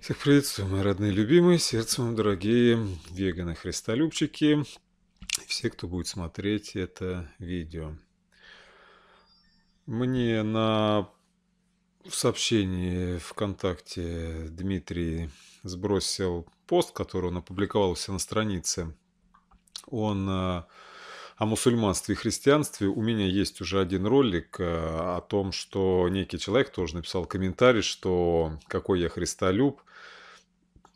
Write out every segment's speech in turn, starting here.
Всех приветствую, мои родные любимые, сердцем вам дорогие веганы-христолюбчики, все, кто будет смотреть это видео. Мне на в сообщении ВКонтакте Дмитрий сбросил пост, который он опубликовал на странице. Он а, о мусульманстве и христианстве у меня есть уже один ролик э, о том, что некий человек тоже написал комментарий, что какой я христолюб,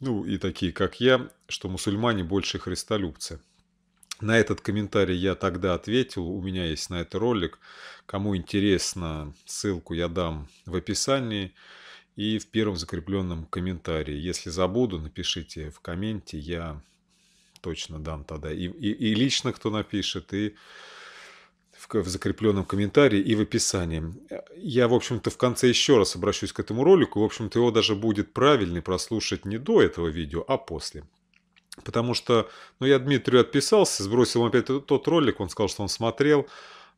ну и такие, как я, что мусульмане больше христолюбцы. На этот комментарий я тогда ответил, у меня есть на это ролик. Кому интересно, ссылку я дам в описании и в первом закрепленном комментарии. Если забуду, напишите в комменте, я точно дам тогда. И, и, и лично кто напишет, и в, в закрепленном комментарии, и в описании. Я, в общем-то, в конце еще раз обращусь к этому ролику. В общем-то, его даже будет правильный прослушать не до этого видео, а после. Потому что, ну, я Дмитрию отписался, сбросил ему опять тот ролик, он сказал, что он смотрел.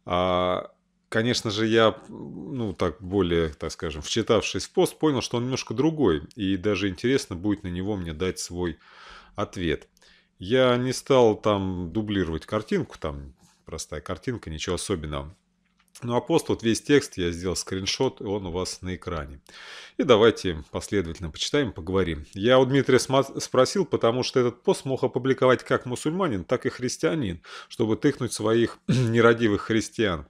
А, конечно же, я, ну, так более, так скажем, вчитавшись в пост, понял, что он немножко другой. И даже интересно будет на него мне дать свой ответ. Я не стал там дублировать картинку, там простая картинка, ничего особенного. Ну а пост, вот весь текст, я сделал скриншот, и он у вас на экране. И давайте последовательно почитаем, поговорим. Я у Дмитрия спросил, потому что этот пост мог опубликовать как мусульманин, так и христианин, чтобы тыкнуть своих нерадивых христиан.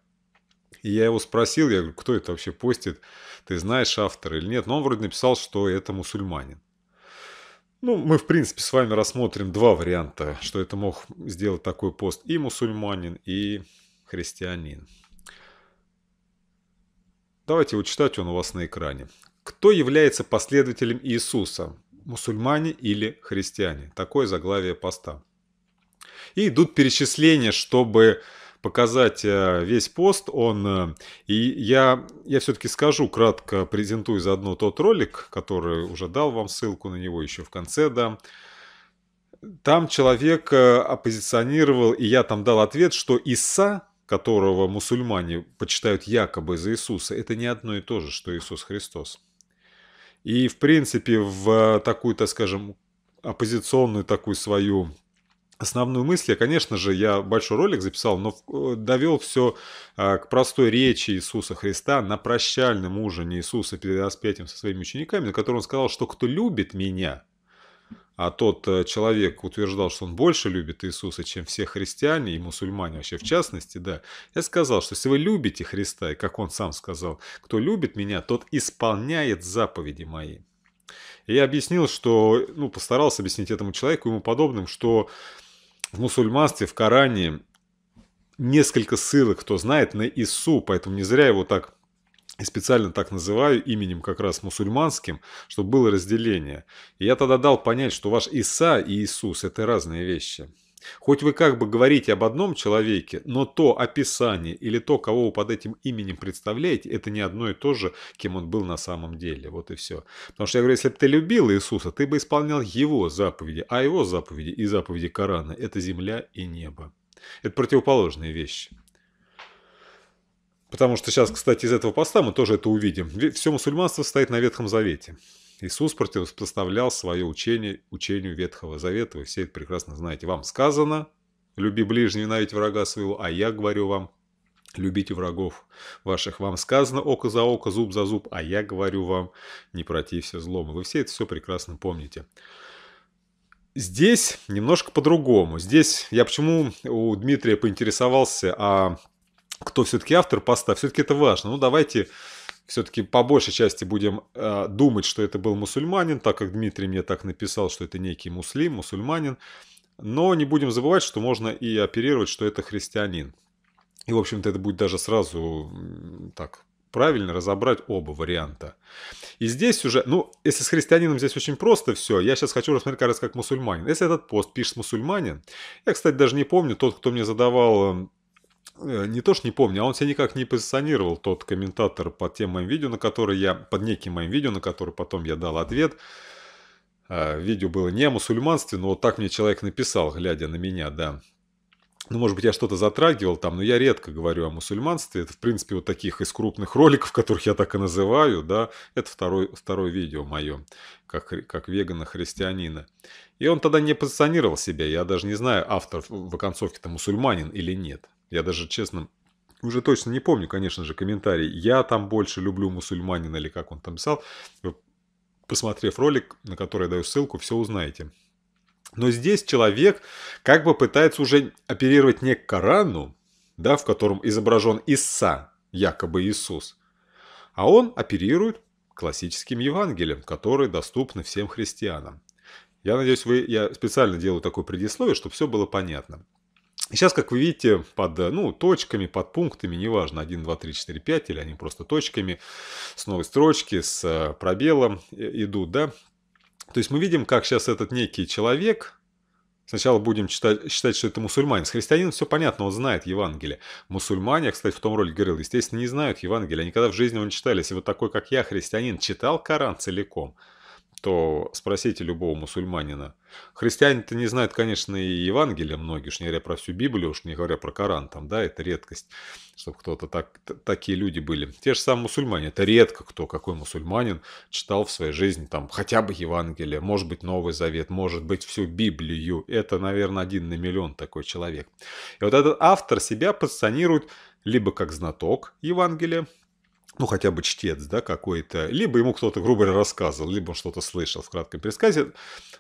И я его спросил, я говорю, кто это вообще постит, ты знаешь автора или нет? Но он вроде написал, что это мусульманин. Ну, мы, в принципе, с вами рассмотрим два варианта, что это мог сделать такой пост и мусульманин, и христианин. Давайте его читать, он у вас на экране. Кто является последователем Иисуса? Мусульмане или христиане? Такое заглавие поста. И идут перечисления, чтобы показать э, весь пост. Он, э, и я, я все-таки скажу, кратко презентую заодно тот ролик, который уже дал вам ссылку на него, еще в конце да Там человек э, оппозиционировал, и я там дал ответ, что Иса, которого мусульмане почитают якобы за Иисуса, это не одно и то же, что Иисус Христос. И, в принципе, в такую, так скажем, оппозиционную такую свою основную мысль, я, конечно же, я большой ролик записал, но э, довел все а, к простой речи Иисуса Христа на прощальном ужине Иисуса перед распятием со своими учениками, на котором он сказал, что кто любит меня, а тот э, человек утверждал, что он больше любит Иисуса, чем все христиане и мусульмане вообще в частности, да, я сказал, что если вы любите Христа, и как он сам сказал, кто любит меня, тот исполняет заповеди мои. И я объяснил, что, ну, постарался объяснить этому человеку и ему подобным, что в мусульманстве, в Коране несколько ссылок, кто знает, на Иссу, поэтому не зря его так и специально так называю именем как раз мусульманским, чтобы было разделение. И я тогда дал понять, что ваш Иса и Иисус – это разные вещи. Хоть вы как бы говорите об одном человеке, но то описание или то, кого вы под этим именем представляете, это не одно и то же, кем он был на самом деле. Вот и все. Потому что я говорю, если бы ты любил Иисуса, ты бы исполнял его заповеди, а его заповеди и заповеди Корана – это земля и небо. Это противоположные вещи. Потому что сейчас, кстати, из этого поста мы тоже это увидим. Все мусульманство стоит на Ветхом Завете. Иисус противопоставлял свое учение учению Ветхого Завета, вы все это прекрасно знаете. Вам сказано, люби ближнего, ненавидь врага своего, а я говорю вам, любите врагов ваших. Вам сказано око за око, зуб за зуб, а я говорю вам, не протився злому. Вы все это все прекрасно помните. Здесь немножко по-другому. Здесь я почему у Дмитрия поинтересовался, а кто все-таки автор поста, все-таки это важно. Ну, давайте все-таки по большей части будем э, думать, что это был мусульманин, так как Дмитрий мне так написал, что это некий муслим, мусульманин. Но не будем забывать, что можно и оперировать, что это христианин. И, в общем-то, это будет даже сразу так правильно разобрать оба варианта. И здесь уже, ну, если с христианином здесь очень просто все, я сейчас хочу рассмотреть как раз как мусульманин. Если этот пост пишет мусульманин, я, кстати, даже не помню, тот, кто мне задавал Э, не то что не помню, а он себя никак не позиционировал, тот комментатор, под тем моим видео, на которое я, под неким моим видео, на которое потом я дал ответ. Э, видео было не о мусульманстве, но вот так мне человек написал, глядя на меня, да. Ну, может быть, я что-то затрагивал там, но я редко говорю о мусульманстве. Это, в принципе, вот таких из крупных роликов, которых я так и называю, да, это второй, второе видео мое, как, как вегана-христианина. И он тогда не позиционировал себя, я даже не знаю, автор в оконцовке-то мусульманин или нет. Я даже, честно, уже точно не помню, конечно же, комментарий. Я там больше люблю мусульманина или как он там писал. посмотрев ролик, на который я даю ссылку, все узнаете. Но здесь человек как бы пытается уже оперировать не к Корану, да, в котором изображен Иса, якобы Иисус, а он оперирует классическим Евангелием, которые доступны всем христианам. Я надеюсь, вы, я специально делаю такое предисловие, чтобы все было понятно. Сейчас, как вы видите, под э, ну, точками, под пунктами, неважно, 1, 2, 3, 4, 5, или они просто точками, с новой строчки, с э, пробелом э, идут, да. То есть мы видим, как сейчас этот некий человек, Сначала будем читать, считать, что это мусульманин, С христианином все понятно, он знает Евангелие. Мусульмане, я, кстати, в том ролике говорил, естественно, не знают Евангелие. Они никогда в жизни его не читали. Если вот такой, как я, христианин, читал Коран целиком – что спросите любого мусульманина. Христиане-то не знают, конечно, и Евангелия многие, уж не говоря про всю Библию, уж не говоря про Коран, там, да, это редкость, чтобы кто-то так, такие люди были. Те же самые мусульмане, это редко кто, какой мусульманин читал в своей жизни там хотя бы Евангелие, может быть, Новый Завет, может быть, всю Библию. Это, наверное, один на миллион такой человек. И вот этот автор себя позиционирует либо как знаток Евангелия, ну, хотя бы чтец, да, какой-то, либо ему кто-то грубо рассказывал, либо он что-то слышал в кратком пересказе,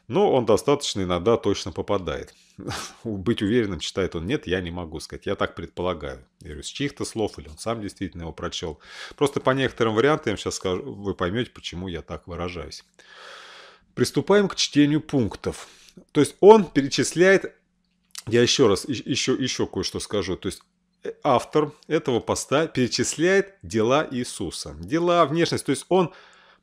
но он достаточно иногда точно попадает. Быть уверенным, читает он, нет, я не могу сказать, я так предполагаю. Я говорю, с чьих-то слов, или он сам действительно его прочел. Просто по некоторым вариантам я сейчас скажу, вы поймете, почему я так выражаюсь. Приступаем к чтению пунктов. То есть он перечисляет я еще раз, еще, еще кое-что скажу. То есть автор этого поста перечисляет дела Иисуса. Дела, внешность. То есть он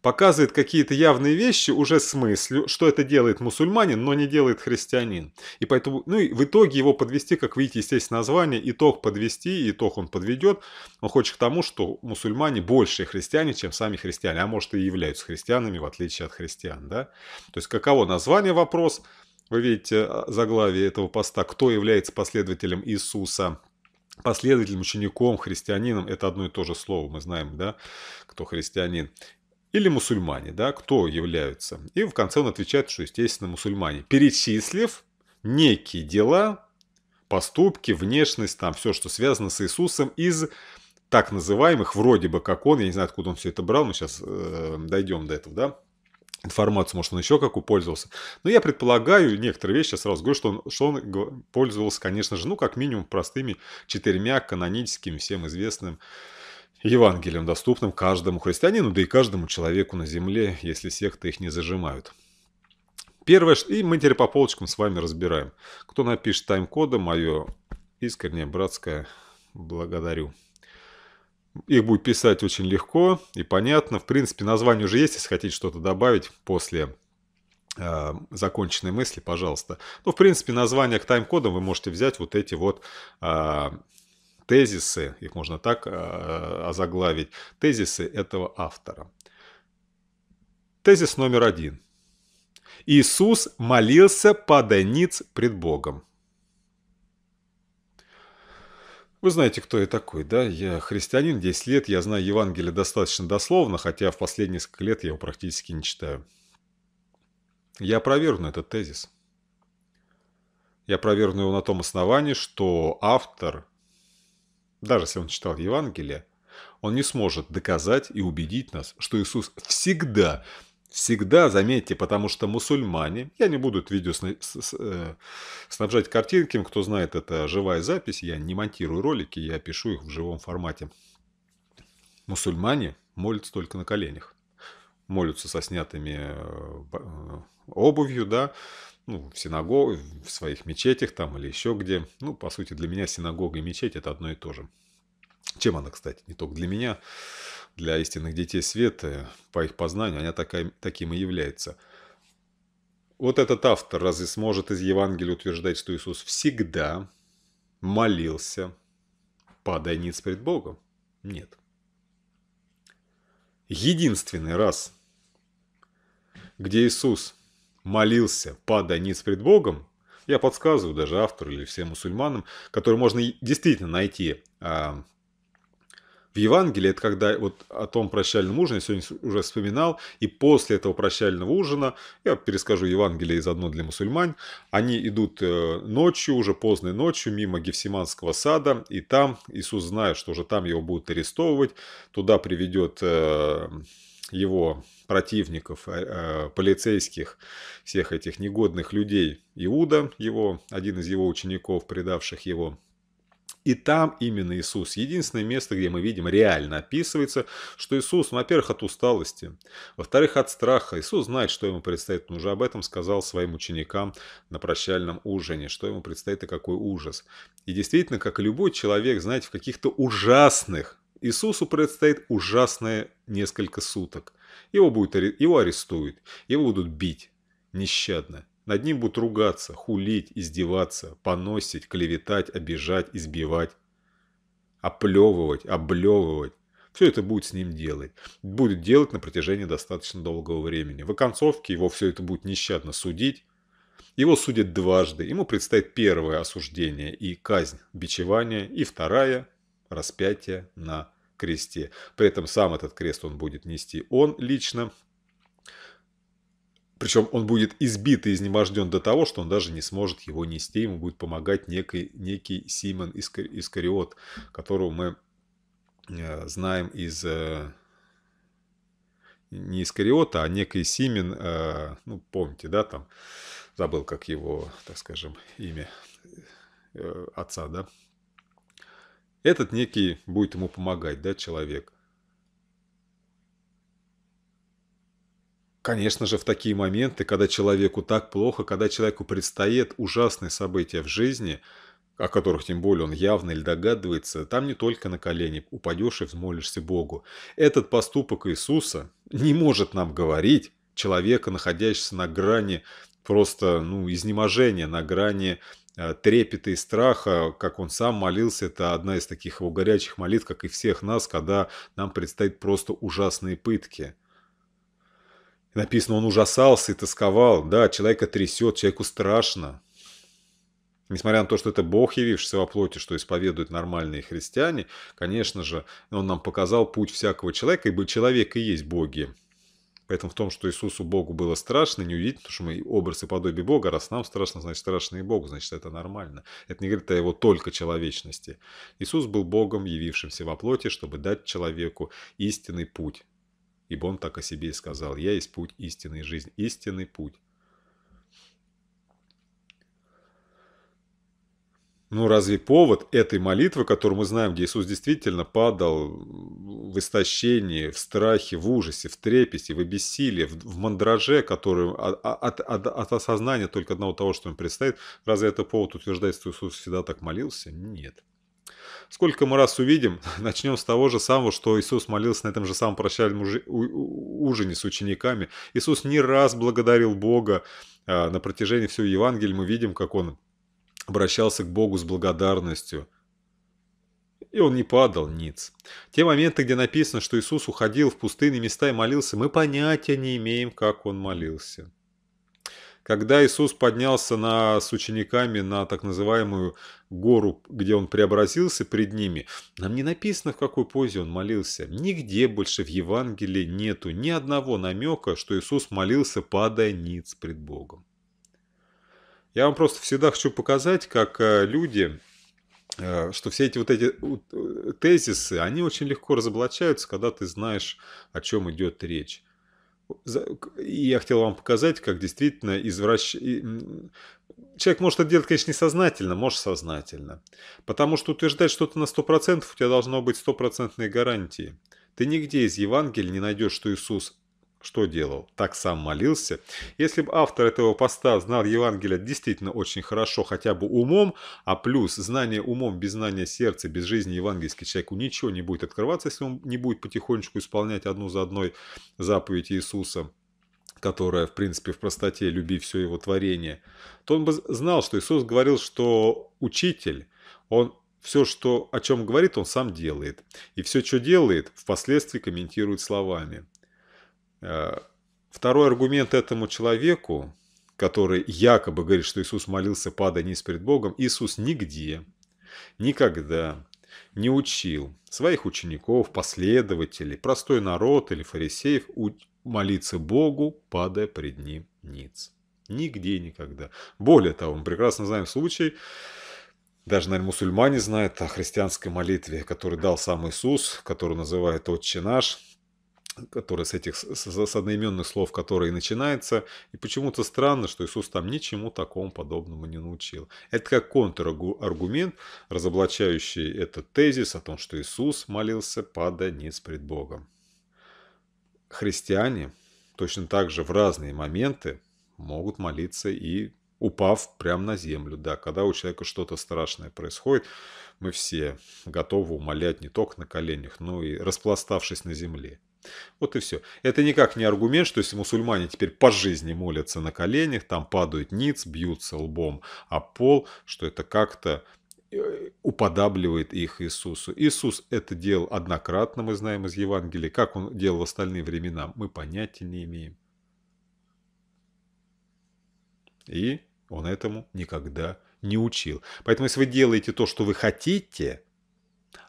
показывает какие-то явные вещи уже с мыслью, что это делает мусульманин, но не делает христианин. И поэтому, ну и в итоге его подвести, как видите, естественно, название, итог подвести, итог он подведет. Он хочет к тому, что мусульмане больше христиане, чем сами христиане, а может и являются христианами, в отличие от христиан, да. То есть каково название вопрос, вы видите а, заглавие этого поста, кто является последователем Иисуса, последователем, учеником, христианином – это одно и то же слово, мы знаем, да, кто христианин. Или мусульмане, да, кто являются. И в конце он отвечает, что, естественно, мусульмане. Перечислив некие дела, поступки, внешность, там все, что связано с Иисусом из так называемых, вроде бы как он, я не знаю, откуда он все это брал, мы сейчас э, дойдем до этого, да, информацию, может, он еще какую пользовался. Но я предполагаю, некоторые вещи, я сразу говорю, что он, что он пользовался, конечно же, ну, как минимум, простыми четырьмя каноническими, всем известным Евангелием, доступным каждому христианину, да и каждому человеку на земле, если секты их не зажимают. Первое, и мы теперь по полочкам с вами разбираем. Кто напишет тайм-кода, мое искреннее братское благодарю. Их будет писать очень легко и понятно. В принципе, название уже есть, если хотите что-то добавить после э, законченной мысли, пожалуйста. Ну, в принципе, название к тайм-кодам вы можете взять вот эти вот э, тезисы, их можно так э, озаглавить, тезисы этого автора. Тезис номер один. Иисус молился подо пред Богом. Вы знаете, кто я такой, да? Я христианин, 10 лет, я знаю Евангелие достаточно дословно, хотя в последние несколько лет я его практически не читаю. Я опровергну этот тезис. Я опровергну его на том основании, что автор, даже если он читал Евангелие, он не сможет доказать и убедить нас, что Иисус всегда Всегда, заметьте, потому что мусульмане, я не буду это видео сна... с... С... Э... снабжать картинками, кто знает, это живая запись, я не монтирую ролики, я пишу их в живом формате. Мусульмане молятся только на коленях. Молятся со снятыми э, обувью, да, ну, в синагог, в своих мечетях там или еще где. Ну, по сути, для меня синагога и мечеть – это одно и то же. Чем она, кстати, не только для меня для истинных детей света, по их познанию, она такая, таким и является. Вот этот автор разве сможет из Евангелия утверждать, что Иисус всегда молился, падая ниц пред Богом? Нет. Единственный раз, где Иисус молился, падая ниц пред Богом, я подсказываю даже автору или всем мусульманам, которые можно действительно найти а, в Евангелии, это когда вот о том прощальном ужине, я сегодня уже вспоминал, и после этого прощального ужина, я перескажу Евангелие из одно для мусульман, они идут э, ночью, уже поздной ночью, мимо Гефсиманского сада, и там Иисус зная что уже там его будут арестовывать, туда приведет э, его противников, э, полицейских, всех этих негодных людей, Иуда, его, один из его учеников, предавших его, и там именно Иисус. Единственное место, где мы видим, реально описывается, что Иисус, ну, во-первых, от усталости, во-вторых, от страха. Иисус знает, что ему предстоит. Он уже об этом сказал своим ученикам на прощальном ужине, что ему предстоит и какой ужас. И действительно, как и любой человек, знаете, в каких-то ужасных, Иисусу предстоит ужасное несколько суток. Его, будет, его арестуют, его будут бить нещадно. Над ним будут ругаться, хулить, издеваться, поносить, клеветать, обижать, избивать, оплевывать, облевывать. Все это будет с ним делать. Будет делать на протяжении достаточно долгого времени. В оконцовке его все это будет нещадно судить. Его судят дважды. Ему предстоит первое осуждение и казнь бичевания, и вторая – распятие на кресте. При этом сам этот крест он будет нести он лично, причем он будет избит и изнеможден до того, что он даже не сможет его нести. Ему будет помогать некий, некий Симон Искари, Искариот, которого мы э, знаем из... Э, не Искариота, а некий Симон, э, ну, помните, да, там, забыл, как его, так скажем, имя отца, да. Этот некий будет ему помогать, да, человек. Конечно же, в такие моменты, когда человеку так плохо, когда человеку предстоят ужасные события в жизни, о которых тем более он явно или догадывается, там не только на колени упадешь и взмолишься Богу. Этот поступок Иисуса не может нам говорить, человека, находящегося на грани просто ну, изнеможения, на грани э, трепета и страха, как он сам молился, это одна из таких его горячих молитв, как и всех нас, когда нам предстоит просто ужасные пытки – написано, он ужасался и тосковал. Да, человека трясет, человеку страшно. Несмотря на то, что это Бог, явившийся во плоти, что исповедуют нормальные христиане, конечно же, Он нам показал путь всякого человека, ибо человек и есть боги. Поэтому в том, что Иисусу Богу было страшно, не удивительно, потому что мы образ и подобие Бога, раз нам страшно, значит страшно и Богу, значит это нормально. Это не говорит о его только человечности. Иисус был Богом, явившимся во плоти, чтобы дать человеку истинный путь, ибо он так о себе и сказал, «Я есть путь истинной жизни, истинный путь». Ну, разве повод этой молитвы, которую мы знаем, где Иисус действительно падал в истощении, в страхе, в ужасе, в трепете, в обессилии, в, в мандраже, который от, от, от, от осознания только одного того, что ему предстоит, разве это повод утверждать, что Иисус всегда так молился? Нет. Сколько мы раз увидим, начнем с того же самого, что Иисус молился на этом же самом прощальном ужине с учениками. Иисус не раз благодарил Бога. А, на протяжении всего Евангелия мы видим, как он обращался к Богу с благодарностью. И он не падал ниц. Те моменты, где написано, что Иисус уходил в пустынные места и молился, мы понятия не имеем, как он молился. Когда Иисус поднялся на, с учениками на так называемую гору, где он преобразился пред ними, нам не написано, в какой позе он молился. Нигде больше в Евангелии нету ни одного намека, что Иисус молился, падая ниц пред Богом. Я вам просто всегда хочу показать, как э, люди, э, что все эти вот эти э, тезисы, они очень легко разоблачаются, когда ты знаешь, о чем идет речь я хотел вам показать, как действительно извращ... Человек может это делать, конечно, несознательно, может сознательно. Потому что утверждать что-то на 100% у тебя должно быть стопроцентные гарантии. Ты нигде из Евангелия не найдешь, что Иисус что делал, так сам молился. Если бы автор этого поста знал Евангелие действительно очень хорошо, хотя бы умом, а плюс знание умом без знания сердца, без жизни евангельский человеку ничего не будет открываться, если он не будет потихонечку исполнять одну за одной заповедь Иисуса которая, в принципе, в простоте «люби все его творение», то он бы знал, что Иисус говорил, что учитель, он все, что, о чем говорит, он сам делает. И все, что делает, впоследствии комментирует словами. Второй аргумент этому человеку, который якобы говорит, что Иисус молился, падая низ перед Богом, Иисус нигде, никогда не учил своих учеников, последователей, простой народ или фарисеев молиться Богу, падая пред ним ниц. Нигде никогда. Более того, мы прекрасно знаем случай, даже, наверное, мусульмане знают о христианской молитве, которую дал сам Иисус, которую называют «Отче наш», который с этих с одноименных слов, которые начинается. И почему-то странно, что Иисус там ничему такому подобному не научил. Это как контраргумент, разоблачающий этот тезис о том, что Иисус молился падая ниц пред Богом. Христиане точно так же в разные моменты могут молиться и упав прямо на землю. Да, когда у человека что-то страшное происходит, мы все готовы умолять не только на коленях, но и распластавшись на земле. Вот и все. Это никак не аргумент, что если мусульмане теперь по жизни молятся на коленях, там падают ниц, бьются лбом а пол, что это как-то э, уподабливает их Иисусу. Иисус это делал однократно, мы знаем из Евангелия. Как он делал в остальные времена, мы понятия не имеем. И он этому никогда не учил. Поэтому, если вы делаете то, что вы хотите –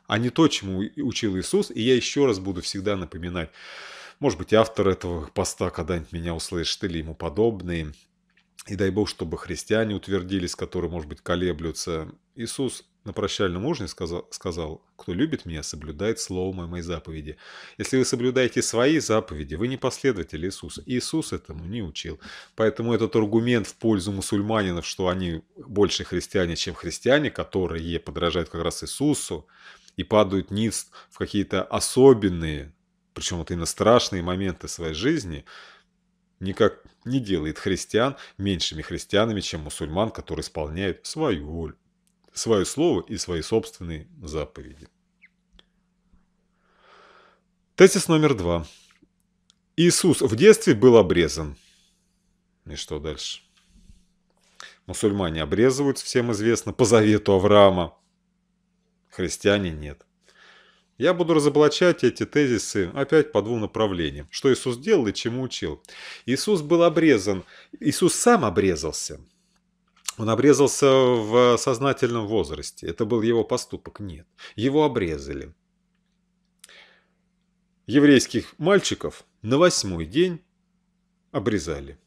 а не то, чему учил Иисус. И я еще раз буду всегда напоминать. Может быть, автор этого поста когда-нибудь меня услышит или ему подобные. И дай Бог, чтобы христиане утвердились, которые, может быть, колеблются. Иисус на прощальном ужине сказал, сказал, «Кто любит меня, соблюдает слово моей, мои заповеди». Если вы соблюдаете свои заповеди, вы не последователи Иисуса. Иисус этому не учил. Поэтому этот аргумент в пользу мусульманинов, что они больше христиане, чем христиане, которые подражают как раз Иисусу, и падают низ в какие-то особенные, причем вот именно страшные моменты своей жизни, никак не делает христиан меньшими христианами, чем мусульман, который исполняет свою волю, свое слово и свои собственные заповеди. Тезис номер два. Иисус в детстве был обрезан. И что дальше? Мусульмане обрезываются, всем известно, по завету Авраама христиане нет. Я буду разоблачать эти тезисы опять по двум направлениям. Что Иисус делал и чему учил. Иисус был обрезан. Иисус сам обрезался. Он обрезался в сознательном возрасте. Это был его поступок. Нет. Его обрезали. Еврейских мальчиков на восьмой день обрезали.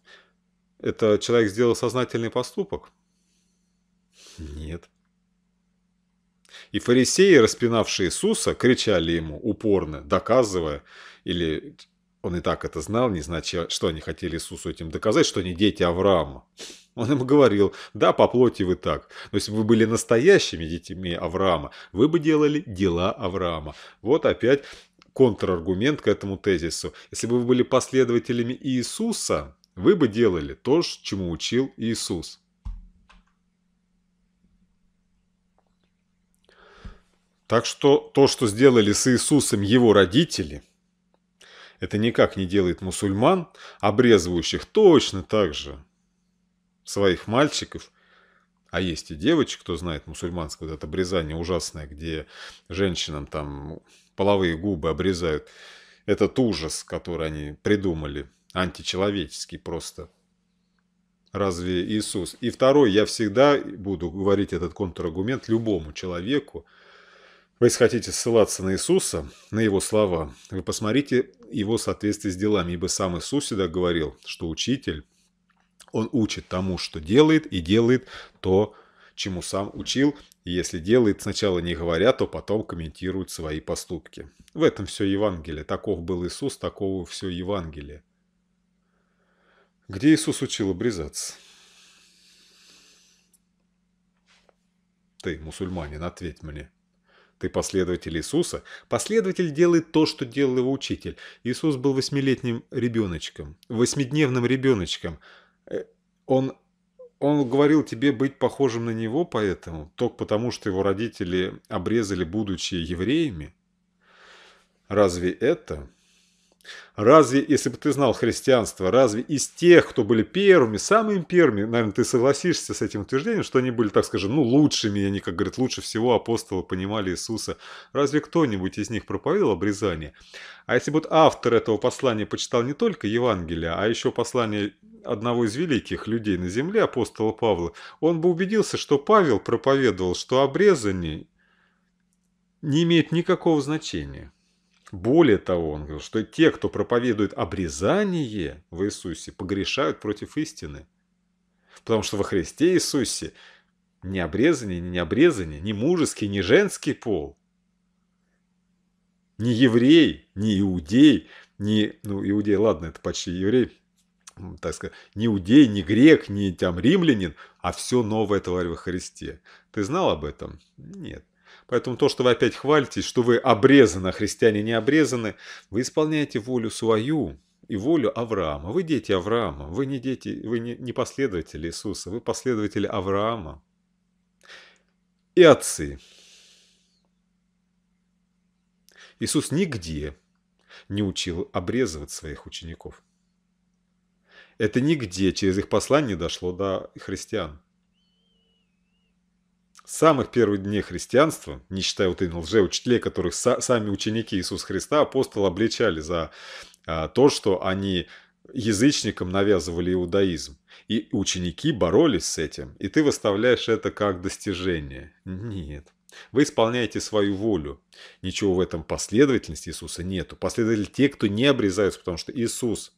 Это человек сделал сознательный поступок? Нет. И фарисеи, распинавшие Иисуса, кричали ему упорно, доказывая, или он и так это знал, не значит, что они хотели Иисусу этим доказать, что они дети Авраама. Он им говорил, да, по плоти вы так. Но если бы вы были настоящими детьми Авраама, вы бы делали дела Авраама. Вот опять контраргумент к этому тезису. Если бы вы были последователями Иисуса, вы бы делали то, чему учил Иисус. Так что то, что сделали с Иисусом его родители, это никак не делает мусульман, обрезывающих точно так же своих мальчиков, а есть и девочек, кто знает мусульманское вот это обрезание ужасное, где женщинам там половые губы обрезают. Этот ужас, который они придумали, античеловеческий просто. Разве Иисус? И второй, я всегда буду говорить этот контраргумент любому человеку, вы хотите ссылаться на Иисуса, на Его слова, вы посмотрите Его соответствие с делами, ибо сам Иисус всегда говорил, что учитель, он учит тому, что делает, и делает то, чему сам учил, и если делает сначала не говоря, то потом комментирует свои поступки. В этом все Евангелие. Таков был Иисус, такого все Евангелие. Где Иисус учил обрезаться? Ты, мусульманин, ответь мне – ты последователь Иисуса. Последователь делает то, что делал его учитель. Иисус был восьмилетним ребеночком, восьмидневным ребеночком. Э, он он говорил тебе быть похожим на него поэтому, только потому, что его родители обрезали, будучи евреями? Разве это Разве, если бы ты знал христианство, разве из тех, кто были первыми, самыми первыми, наверное, ты согласишься с этим утверждением, что они были, так скажем, ну, лучшими, они, как говорят, лучше всего апостолы понимали Иисуса. Разве кто-нибудь из них проповедовал обрезание? А если бы вот автор этого послания почитал не только Евангелие, а еще послание одного из великих людей на земле, апостола Павла, он бы убедился, что Павел проповедовал, что обрезание не имеет никакого значения. Более того, он говорил, что те, кто проповедует обрезание в Иисусе, погрешают против истины. Потому что во Христе Иисусе ни обрезание, ни необрезание, ни мужеский, ни женский пол, ни еврей, ни иудей, ни, ну, иудей, ладно, это почти еврей, так сказать, ни иудей, ни грек, ни там римлянин, а все новое тварь во Христе. Ты знал об этом? Нет. Поэтому то, что вы опять хвалитесь, что вы обрезаны, а христиане не обрезаны, вы исполняете волю свою и волю Авраама. Вы дети Авраама, вы не дети, вы не, не последователи Иисуса, вы последователи Авраама и отцы. Иисус нигде не учил обрезывать своих учеников. Это нигде через их послание дошло до христиан самых первых дней христианства, не считая вот именно лжеучителей, которых сами ученики Иисуса Христа, апостол обличали за а, то, что они язычникам навязывали иудаизм. И ученики боролись с этим, и ты выставляешь это как достижение. Нет. Вы исполняете свою волю. Ничего в этом последовательности Иисуса нету. Последователи те, кто не обрезаются, потому что Иисус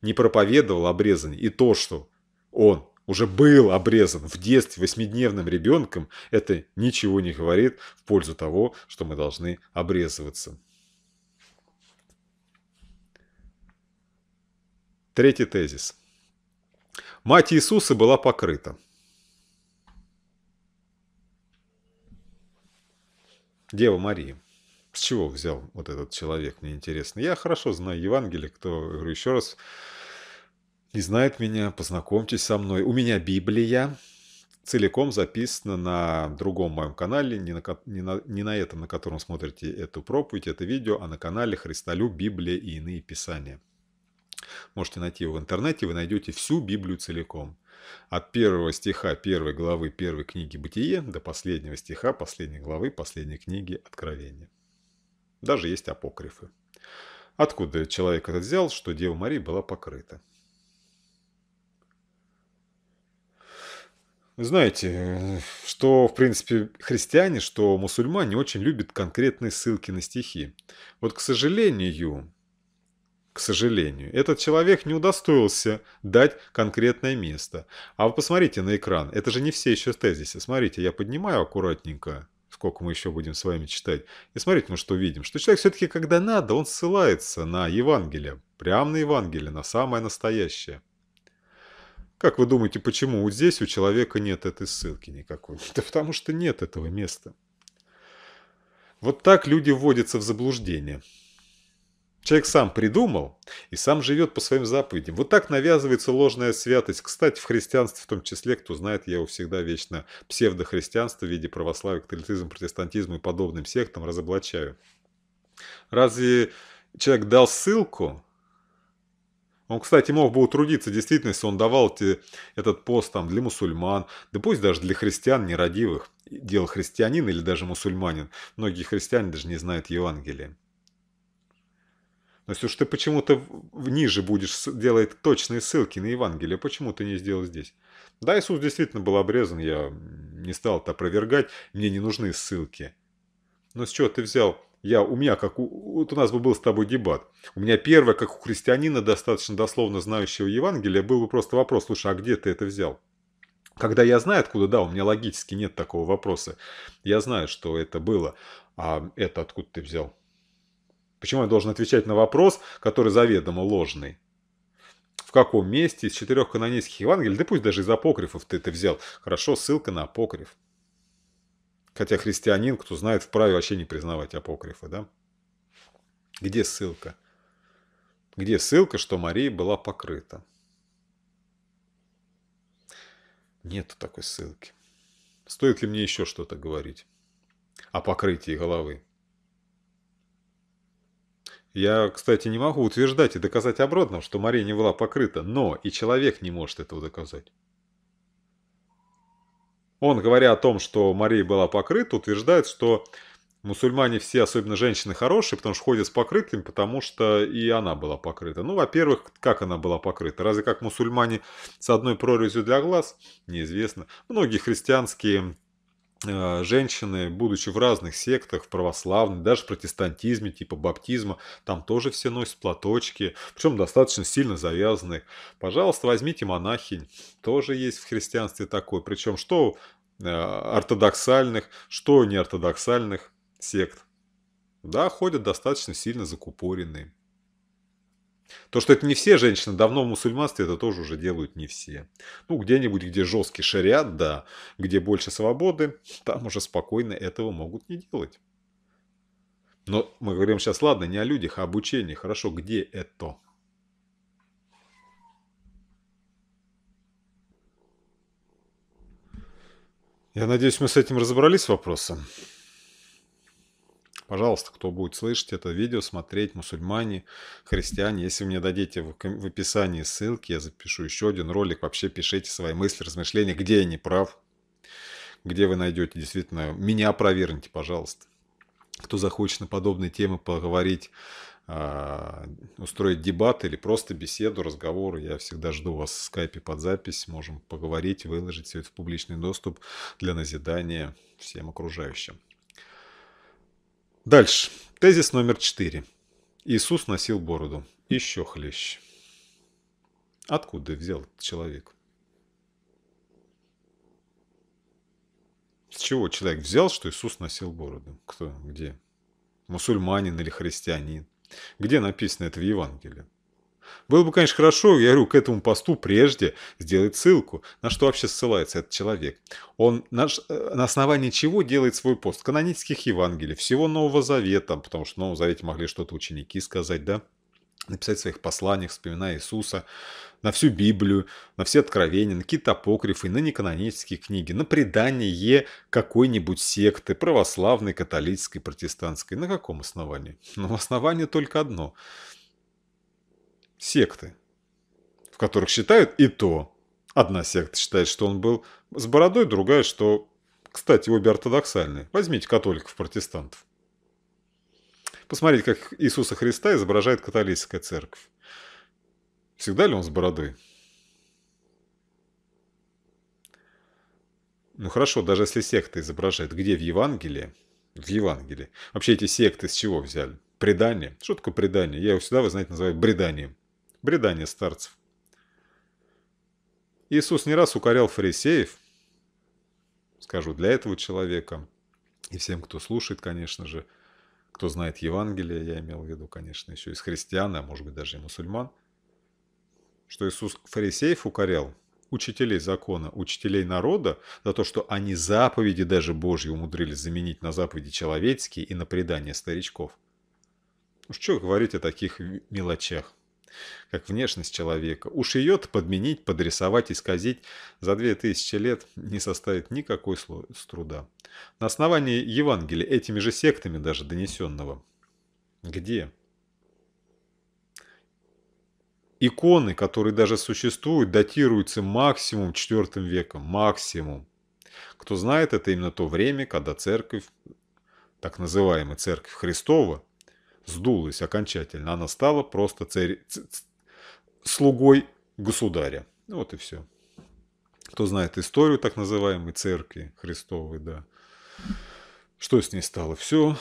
не проповедовал обрезание и то, что Он уже был обрезан в детстве восьмидневным ребенком, это ничего не говорит в пользу того, что мы должны обрезываться. Третий тезис. Мать Иисуса была покрыта. Дева Мария. С чего взял вот этот человек, мне интересно. Я хорошо знаю Евангелие, кто, говорю еще раз, и знает меня, познакомьтесь со мной. У меня Библия целиком записана на другом моем канале, не на, не на, не на этом, на котором смотрите эту проповедь, это видео, а на канале «Христолю. Библия и иные писания». Можете найти его в интернете, вы найдете всю Библию целиком. От первого стиха первой главы первой книги «Бытие» до последнего стиха последней главы последней книги Откровения. Даже есть апокрифы. Откуда человек это взял, что Дева Мария была покрыта? Знаете, э, что, в принципе, христиане, что мусульмане очень любят конкретные ссылки на стихи. Вот, к сожалению, к сожалению, этот человек не удостоился дать конкретное место. А вы посмотрите на экран, это же не все еще тезисы. Смотрите, я поднимаю аккуратненько, сколько мы еще будем с вами читать. И смотрите, мы что видим, что человек все-таки, когда надо, он ссылается на Евангелие, прямо на Евангелие, на самое настоящее. Как вы думаете, почему вот здесь у человека нет этой ссылки никакой? Да потому что нет этого места. Вот так люди вводятся в заблуждение. Человек сам придумал и сам живет по своим заповедям. Вот так навязывается ложная святость. Кстати, в христианстве в том числе, кто знает, я его всегда вечно псевдохристианство в виде православия, католицизма, протестантизма и подобным сектам разоблачаю. Разве человек дал ссылку он, кстати, мог бы утрудиться, действительно, если он давал этот пост там, для мусульман, да пусть даже для христиан нерадивых. Дело христианин или даже мусульманин. Многие христиане даже не знают Евангелие. Но если уж ты почему-то ниже будешь делать точные ссылки на Евангелие, почему ты не сделал здесь? Да, Иисус действительно был обрезан, я не стал это опровергать, мне не нужны ссылки. Но с чего ты взял я, у меня, как у, вот у нас бы был с тобой дебат, у меня первое, как у христианина, достаточно дословно знающего Евангелие, был бы просто вопрос, слушай, а где ты это взял? Когда я знаю, откуда, да, у меня логически нет такого вопроса. Я знаю, что это было. А это откуда ты взял? Почему я должен отвечать на вопрос, который заведомо ложный? В каком месте из четырех канонейских Евангелий, да пусть даже из апокрифов ты это взял. Хорошо, ссылка на апокриф. Хотя христианин, кто знает, вправе вообще не признавать апокрифы, да? Где ссылка? Где ссылка, что Мария была покрыта? Нету такой ссылки. Стоит ли мне еще что-то говорить о покрытии головы? Я, кстати, не могу утверждать и доказать обратно, что Мария не была покрыта, но и человек не может этого доказать. Он, говоря о том, что Мария была покрыта, утверждает, что мусульмане все, особенно женщины, хорошие, потому что ходят с покрытым, потому что и она была покрыта. Ну, во-первых, как она была покрыта? Разве как мусульмане с одной прорезью для глаз? Неизвестно. Многие христианские а, женщины, будучи в разных сектах, в православной, даже в протестантизме, типа баптизма, там тоже все носят платочки, причем достаточно сильно завязанные. Пожалуйста, возьмите монахинь, тоже есть в христианстве такой, причем что э, ортодоксальных, что неортодоксальных сект. Да, ходят достаточно сильно закупоренные. То, что это не все женщины, давно в мусульманстве это тоже уже делают не все. Ну, где-нибудь, где жесткий шариат, да, где больше свободы, там уже спокойно этого могут не делать. Но мы говорим сейчас, ладно, не о людях, а об учении. Хорошо, где это? Я надеюсь, мы с этим разобрались с вопросом. Пожалуйста, кто будет слышать это видео, смотреть, мусульмане, христиане, если вы мне дадите в, в описании ссылки, я запишу еще один ролик, вообще пишите свои мысли, размышления, где я не прав, где вы найдете действительно, меня опроверните, пожалуйста. Кто захочет на подобные темы поговорить, а, устроить дебаты или просто беседу, разговор. Я всегда жду вас в скайпе под запись. Можем поговорить, выложить все это в публичный доступ для назидания всем окружающим. Дальше. Тезис номер четыре. Иисус носил бороду. Еще хлеще. Откуда взял человек? С чего человек взял, что Иисус носил бороду? Кто? Где? Мусульманин или христианин? Где написано это в Евангелии? Было бы, конечно, хорошо, я говорю, к этому посту прежде сделать ссылку, на что вообще ссылается этот человек. Он наш, э, на основании чего делает свой пост? Канонических Евангелий, всего Нового Завета, потому что в Новом Завете могли что-то ученики сказать, да? написать в своих посланиях, вспоминая Иисуса, на всю Библию, на все откровения, на какие-то апокрифы, на неканонические книги, на предание какой-нибудь секты, православной, католической, протестантской. На каком основании? Ну, основание только одно – секты, в которых считают и то. Одна секта считает, что он был с бородой, другая, что, кстати, обе ортодоксальные. Возьмите католиков-протестантов. Посмотрите, как Иисуса Христа изображает католическая церковь. Всегда ли он с бородой? Ну хорошо, даже если секта изображает, где в Евангелии? В Евангелии. Вообще эти секты с чего взяли? Предание. Что такое предание? Я его всегда, вы знаете, называю преданием. Бредание старцев. Иисус не раз укорял фарисеев, скажу, для этого человека, и всем, кто слушает, конечно же, кто знает Евангелие, я имел в виду, конечно, еще из христиан, а может быть даже и мусульман, что Иисус фарисеев укорял, учителей закона, учителей народа, за то, что они заповеди даже Божьи умудрились заменить на заповеди человеческие и на предания старичков. Уж что говорить о таких мелочах? как внешность человека. Уж ее подменить, подрисовать, исказить за две тысячи лет не составит никакой труда. На основании Евангелия, этими же сектами даже донесенного. Где? Иконы, которые даже существуют, датируются максимум IV веком. Максимум. Кто знает, это именно то время, когда церковь, так называемая церковь Христова, сдулась окончательно. Она стала просто царь... слугой государя. Ну вот и все. Кто знает историю так называемой церкви Христовой, да. Что с ней стало? Все.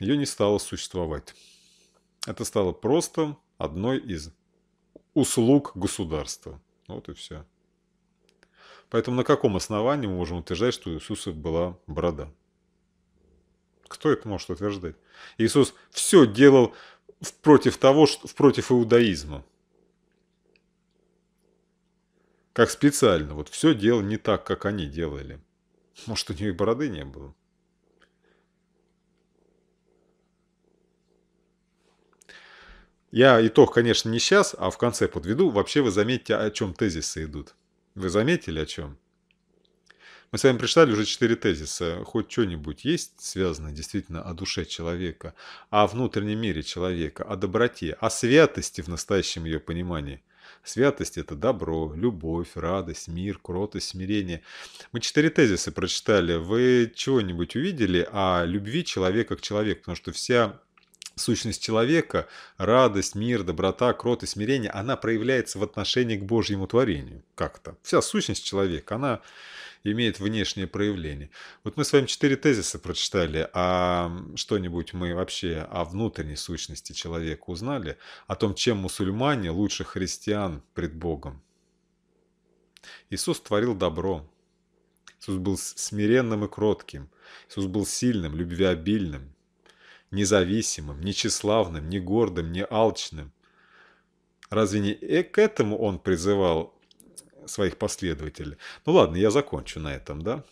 Ее не стало существовать. Это стало просто одной из услуг государства. Вот и все. Поэтому на каком основании мы можем утверждать, что у Иисуса была борода? Кто это может утверждать? Иисус все делал против того, против иудаизма. Как специально. Вот все делал не так, как они делали. Может, у нее и бороды не было. Я итог, конечно, не сейчас, а в конце подведу. Вообще вы заметите, о чем тезисы идут. Вы заметили, о чем? Мы с вами прочитали уже четыре тезиса. Хоть что-нибудь есть связано действительно о душе человека, о внутреннем мире человека, о доброте, о святости в настоящем ее понимании. Святость – это добро, любовь, радость, мир, кротость, смирение. Мы четыре тезиса прочитали. Вы чего-нибудь увидели о любви человека к человеку? Потому что вся сущность человека, радость, мир, доброта, кротость, смирение, она проявляется в отношении к Божьему творению как-то. Вся сущность человека, она имеет внешнее проявление. Вот мы с вами четыре тезиса прочитали, а что-нибудь мы вообще о внутренней сущности человека узнали, о том, чем мусульмане лучше христиан пред Богом. Иисус творил добро. Иисус был смиренным и кротким. Иисус был сильным, любвеобильным, независимым, нечеславным, не гордым, не алчным. Разве не и э, к этому он призывал своих последователей. Ну ладно, я закончу на этом, да?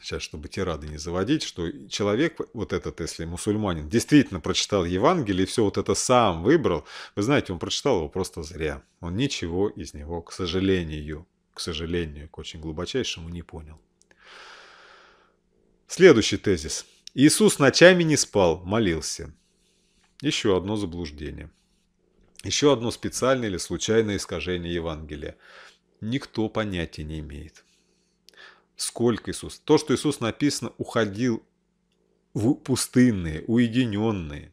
Сейчас, чтобы тирады не заводить, что человек, вот этот, если мусульманин, действительно прочитал Евангелие и все вот это сам выбрал, вы знаете, он прочитал его просто зря. Он ничего из него, к сожалению, к сожалению, к очень глубочайшему не понял. Следующий тезис. Иисус ночами не спал, молился. Еще одно заблуждение. Еще одно специальное или случайное искажение Евангелия никто понятия не имеет. Сколько Иисус? То, что Иисус написано, уходил в пустынные, уединенные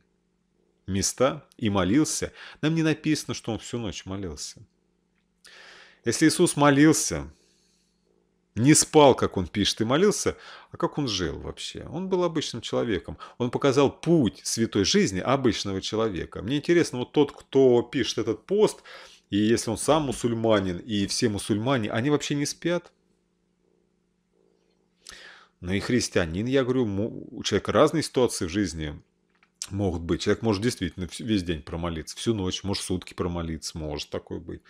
места и молился, нам не написано, что он всю ночь молился. Если Иисус молился, не спал, как он пишет, и молился, а как он жил вообще. Он был обычным человеком. Он показал путь святой жизни обычного человека. Мне интересно, вот тот, кто пишет этот пост, и если он сам мусульманин, и все мусульмане, они вообще не спят. Но и христианин, я говорю, у человека разные ситуации в жизни могут быть. Человек может действительно весь день промолиться, всю ночь, может сутки промолиться, может такое быть.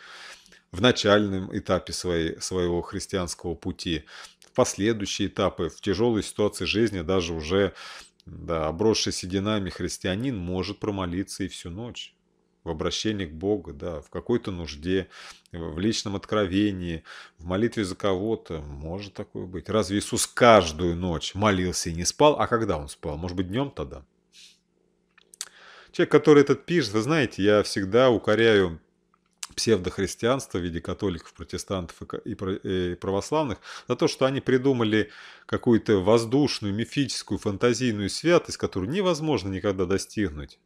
В начальном этапе своей, своего христианского пути, в последующие этапы, в тяжелой ситуации жизни даже уже да, обросший сединами христианин может промолиться и всю ночь в обращении к Богу, да, в какой-то нужде, в личном откровении, в молитве за кого-то. Может такое быть. Разве Иисус каждую ночь молился и не спал? А когда он спал? Может быть, днем тогда? Человек, который этот пишет, вы знаете, я всегда укоряю псевдохристианство, в виде католиков, протестантов и э, православных за то, что они придумали какую-то воздушную, мифическую, фантазийную святость, которую невозможно никогда достигнуть.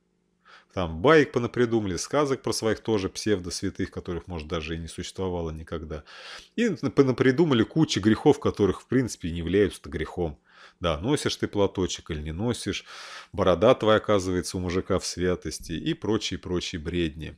Там байк понапридумали, сказок про своих тоже псевдосвятых, которых, может, даже и не существовало никогда. И понапридумали кучу грехов, которых, в принципе, не являются-то грехом. Да, носишь ты платочек или не носишь, борода твоя оказывается у мужика в святости и прочие-прочие бредни.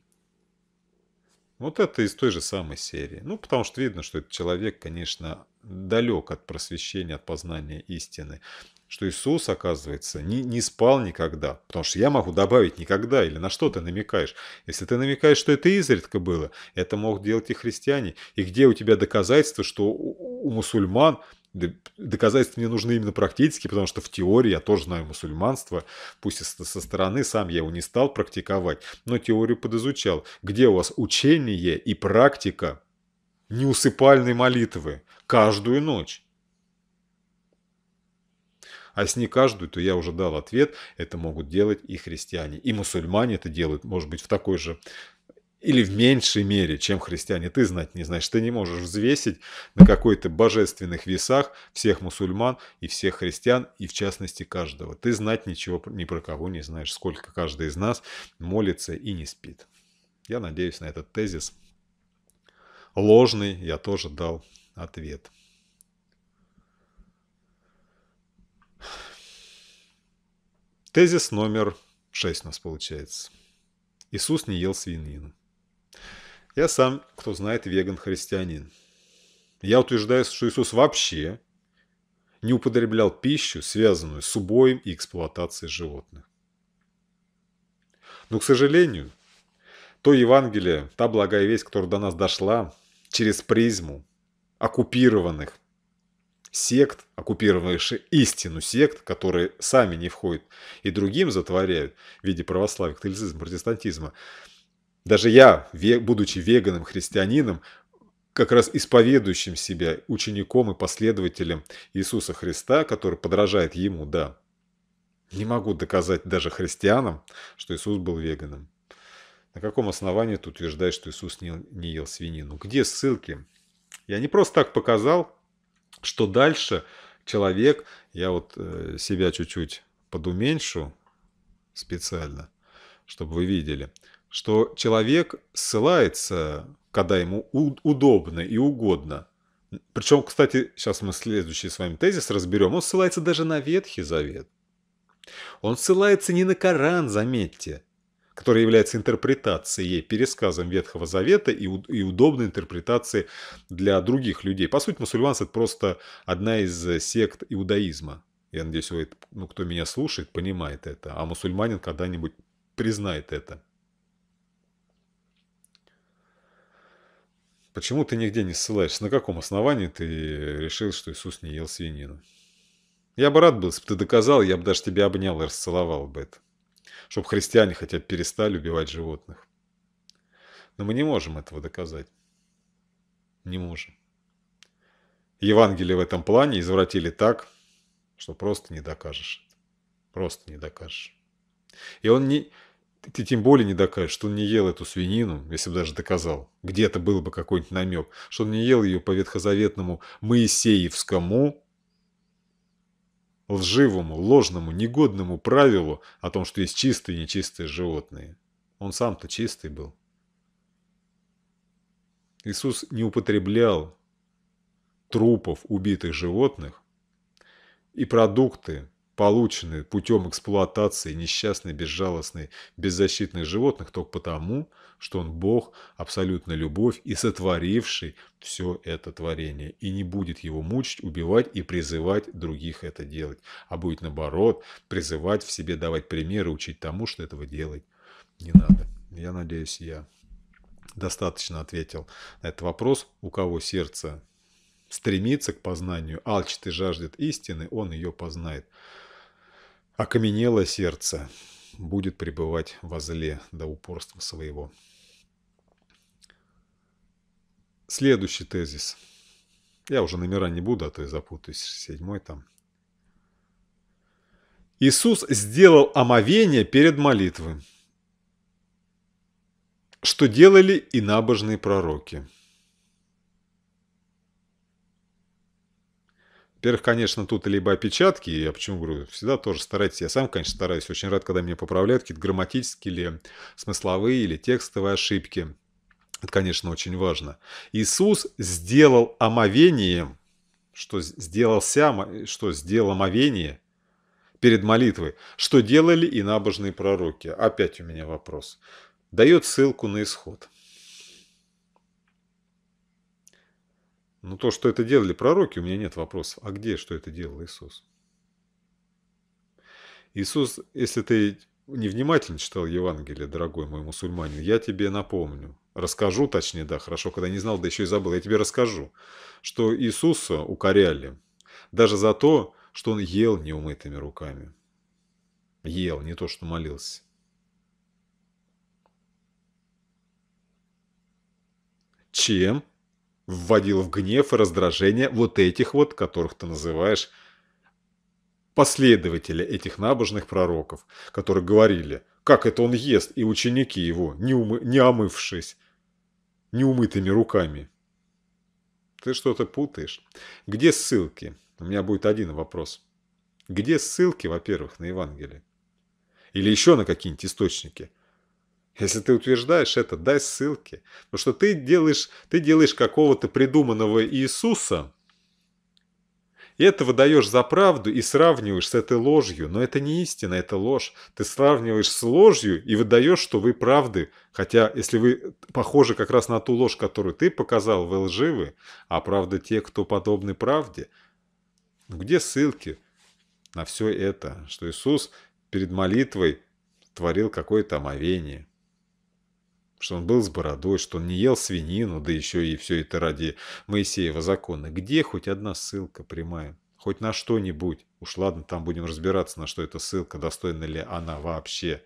Вот это из той же самой серии. Ну, потому что видно, что этот человек, конечно, далек от просвещения, от познания истины. Что Иисус, оказывается, не, не спал никогда. Потому что я могу добавить никогда. Или на что ты намекаешь? Если ты намекаешь, что это изредка было, это мог делать и христиане. И где у тебя доказательства, что у, у мусульман – доказательства мне нужны именно практически, потому что в теории я тоже знаю мусульманство, пусть со стороны сам я его не стал практиковать, но теорию подизучал. Где у вас учение и практика неусыпальной молитвы каждую ночь? А с не каждую, то я уже дал ответ, это могут делать и христиане. И мусульмане это делают, может быть, в такой же или в меньшей мере, чем христиане, ты знать не знаешь. Ты не можешь взвесить на какой-то божественных весах всех мусульман и всех христиан, и в частности каждого. Ты знать ничего ни про кого не знаешь, сколько каждый из нас молится и не спит. Я надеюсь на этот тезис. Ложный я тоже дал ответ. Тезис номер 6 у нас получается. Иисус не ел свинину. Я сам, кто знает, веган-христианин. Я утверждаю, что Иисус вообще не употреблял пищу, связанную с убоем и эксплуатацией животных. Но, к сожалению, то Евангелие, та благая весть, которая до нас дошла через призму оккупированных сект, оккупировавших истину сект, которые сами не входят и другим затворяют в виде православия, католицизма, протестантизма – даже я, будучи веганом, христианином, как раз исповедующим себя учеником и последователем Иисуса Христа, который подражает ему, да, не могу доказать даже христианам, что Иисус был веганом. На каком основании ты утверждаешь, что Иисус не, не ел свинину? Где ссылки? Я не просто так показал, что дальше человек, я вот э, себя чуть-чуть подуменьшу специально, чтобы вы видели – что человек ссылается, когда ему удобно и угодно. Причем, кстати, сейчас мы следующий с вами тезис разберем. Он ссылается даже на Ветхий Завет. Он ссылается не на Коран, заметьте, который является интерпретацией, пересказом Ветхого Завета и, и удобной интерпретацией для других людей. По сути, мусульманство – это просто одна из э, сект иудаизма. Я надеюсь, вы, ну, кто меня слушает, понимает это. А мусульманин когда-нибудь признает это. Почему ты нигде не ссылаешься? На каком основании ты решил, что Иисус не ел свинину? Я бы рад был, если бы ты доказал, я бы даже тебя обнял и расцеловал бы это. Чтобы христиане хотя бы перестали убивать животных. Но мы не можем этого доказать. Не можем. Евангелие в этом плане извратили так, что просто не докажешь. Просто не докажешь. И он не... Ты тем более не докажешь, что он не ел эту свинину, если бы даже доказал. Где-то был бы какой-нибудь намек, что он не ел ее по ветхозаветному Моисеевскому лживому, ложному, негодному правилу о том, что есть чистые и нечистые животные. Он сам-то чистый был. Иисус не употреблял трупов убитых животных и продукты, полученные путем эксплуатации несчастных, безжалостных, беззащитных животных только потому, что он Бог, абсолютная любовь и сотворивший все это творение. И не будет его мучить, убивать и призывать других это делать, а будет наоборот призывать в себе давать примеры, учить тому, что этого делать не надо. Я надеюсь, я достаточно ответил на этот вопрос, у кого сердце стремится к познанию, алчит и жаждет истины, он ее познает. Окаменело сердце будет пребывать во зле до упорства своего. Следующий тезис. Я уже номера не буду, а то я запутаюсь. Седьмой там. Иисус сделал омовение перед молитвой, что делали и набожные пророки. Во-первых, конечно, тут либо опечатки, я почему говорю, всегда тоже старайтесь, я сам, конечно, стараюсь, очень рад, когда меня поправляют какие-то грамматические или смысловые или текстовые ошибки. Это, конечно, очень важно. Иисус сделал омовение, что сделался, что сделал омовение перед молитвой, что делали и набожные пророки. Опять у меня вопрос. Дает ссылку на исход. Но ну, то, что это делали пророки, у меня нет вопросов. А где, что это делал Иисус? Иисус, если ты невнимательно читал Евангелие, дорогой мой мусульманин, я тебе напомню, расскажу, точнее, да, хорошо, когда не знал, да еще и забыл, я тебе расскажу, что Иисуса укоряли даже за то, что он ел неумытыми руками. Ел, не то, что молился. Чем вводил в гнев и раздражение вот этих вот, которых ты называешь последователи этих набожных пророков, которые говорили, как это он ест, и ученики его, не, умы, не омывшись, неумытыми руками. Ты что-то путаешь. Где ссылки? У меня будет один вопрос. Где ссылки, во-первых, на Евангелие? Или еще на какие-нибудь источники? Если ты утверждаешь это, дай ссылки. Потому что ты делаешь, ты делаешь какого-то придуманного Иисуса, и этого даешь за правду и сравниваешь с этой ложью. Но это не истина, это ложь. Ты сравниваешь с ложью и выдаешь, что вы правды. Хотя, если вы похожи как раз на ту ложь, которую ты показал, вы лживы, а правда те, кто подобны правде. Ну, где ссылки на все это, что Иисус перед молитвой творил какое-то омовение? что он был с бородой, что он не ел свинину, да еще и все это ради Моисеева закона. Где хоть одна ссылка прямая? Хоть на что-нибудь. Уж ладно, там будем разбираться, на что эта ссылка, достойна ли она вообще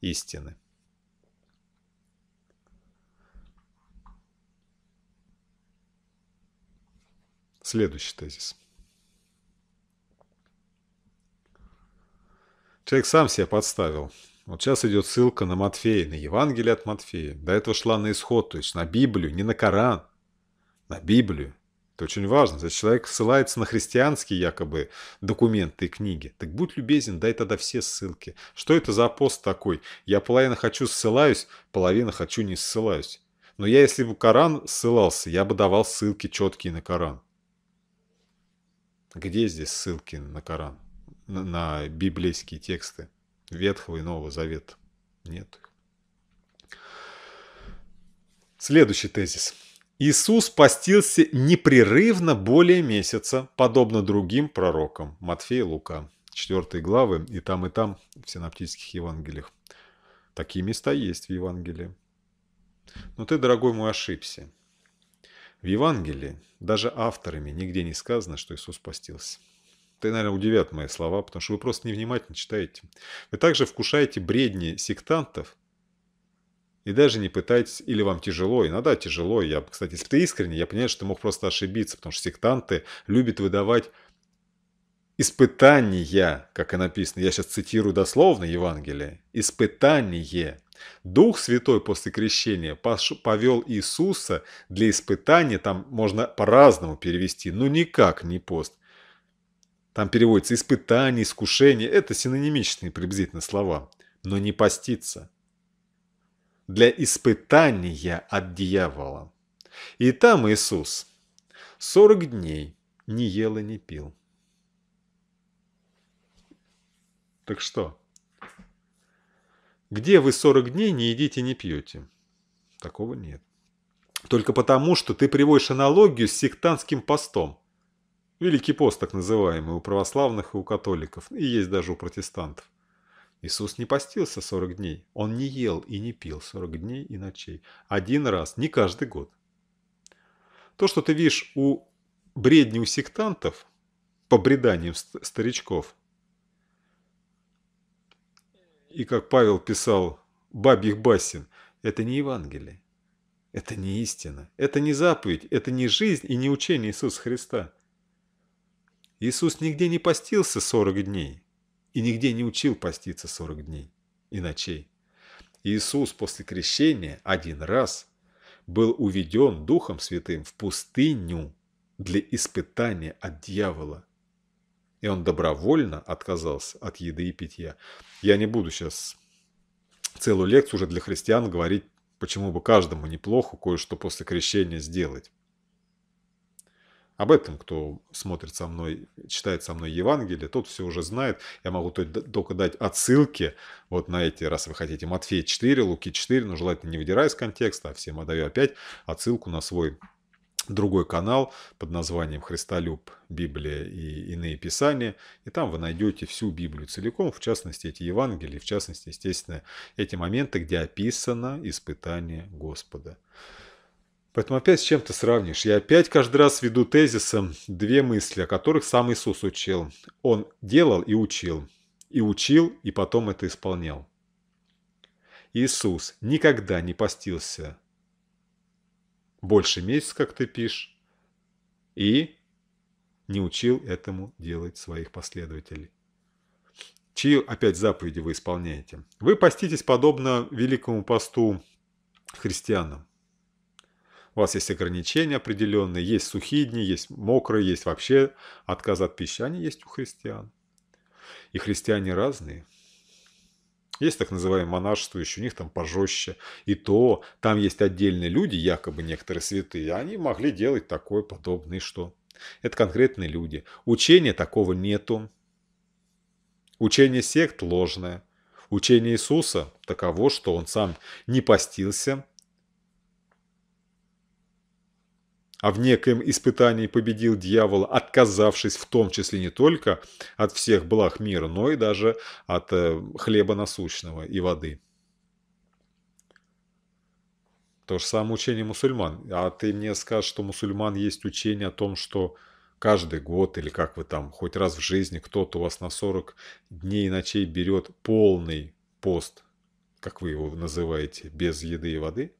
истины. Следующий тезис. Человек сам себя подставил. Вот сейчас идет ссылка на Матфея, на Евангелие от Матфея. До этого шла на исход, то есть на Библию, не на Коран, на Библию. Это очень важно. Если человек ссылается на христианские якобы документы и книги, так будь любезен, дай тогда все ссылки. Что это за пост такой? Я половина хочу ссылаюсь, половина хочу не ссылаюсь. Но я, если бы Коран ссылался, я бы давал ссылки четкие на Коран. Где здесь ссылки на Коран? На, на библейские тексты? Ветхого и Нового Завета. Нет их. Следующий тезис. Иисус постился непрерывно более месяца, подобно другим пророкам. Матфея Лука. Четвертые главы и там, и там в синоптических Евангелиях. Такие места есть в Евангелии. Но ты, дорогой мой, ошибся. В Евангелии даже авторами нигде не сказано, что Иисус постился ты, наверное, удивят мои слова, потому что вы просто невнимательно читаете. Вы также вкушаете бредни сектантов и даже не пытаетесь, или вам тяжело, иногда тяжело. Я, кстати, если ты искренне, я понимаю, что ты мог просто ошибиться, потому что сектанты любят выдавать испытания, как и написано, я сейчас цитирую дословно Евангелие, испытание. Дух Святой после крещения повел Иисуса для испытания, там можно по-разному перевести, но никак не пост. Там переводится испытание, искушение. Это синонимичные приблизительно слова. Но не поститься. Для испытания от дьявола. И там Иисус 40 дней не ел и не пил. Так что? Где вы 40 дней не едите, и не пьете? Такого нет. Только потому, что ты приводишь аналогию с сектантским постом. Великий пост, так называемый, у православных и у католиков, и есть даже у протестантов. Иисус не постился 40 дней, он не ел и не пил 40 дней и ночей. Один раз, не каждый год. То, что ты видишь у бредни у сектантов, по бреданиям старичков, и как Павел писал, бабьих басен, это не Евангелие, это не истина, это не заповедь, это не жизнь и не учение Иисуса Христа – Иисус нигде не постился 40 дней и нигде не учил поститься 40 дней и ночей. Иисус после крещения один раз был уведен Духом Святым в пустыню для испытания от дьявола. И он добровольно отказался от еды и питья. Я не буду сейчас целую лекцию уже для христиан говорить, почему бы каждому неплохо кое-что после крещения сделать. Об этом, кто смотрит со мной, читает со мной Евангелие, тот все уже знает. Я могу только дать отсылки вот на эти, раз вы хотите, Матфея 4, Луки 4, но желательно не выдирая из контекста, а всем отдаю опять отсылку на свой другой канал под названием «Христолюб. Библия и иные писания». И там вы найдете всю Библию целиком, в частности, эти Евангелия, в частности, естественно, эти моменты, где описано испытание Господа. Поэтому опять с чем-то сравнишь. Я опять каждый раз веду тезисом две мысли, о которых сам Иисус учил. Он делал и учил. И учил, и потом это исполнял. Иисус никогда не постился больше месяца, как ты пишешь, и не учил этому делать своих последователей. Чьи опять заповеди вы исполняете? Вы поститесь подобно великому посту христианам у вас есть ограничения определенные, есть сухие дни, есть мокрые, есть вообще отказ от пищи. Они есть у христиан. И христиане разные. Есть так называемые монашествующие, у них там пожестче. И то, там есть отдельные люди, якобы некоторые святые, они могли делать такое подобное, что? Это конкретные люди. Учения такого нету. Учение сект ложное. Учение Иисуса таково, что он сам не постился, а в некоем испытании победил дьявола, отказавшись в том числе не только от всех благ мира, но и даже от э, хлеба насущного и воды. То же самое учение мусульман. А ты мне скажешь, что мусульман есть учение о том, что каждый год или как вы там, хоть раз в жизни кто-то у вас на 40 дней и ночей берет полный пост, как вы его называете, без еды и воды?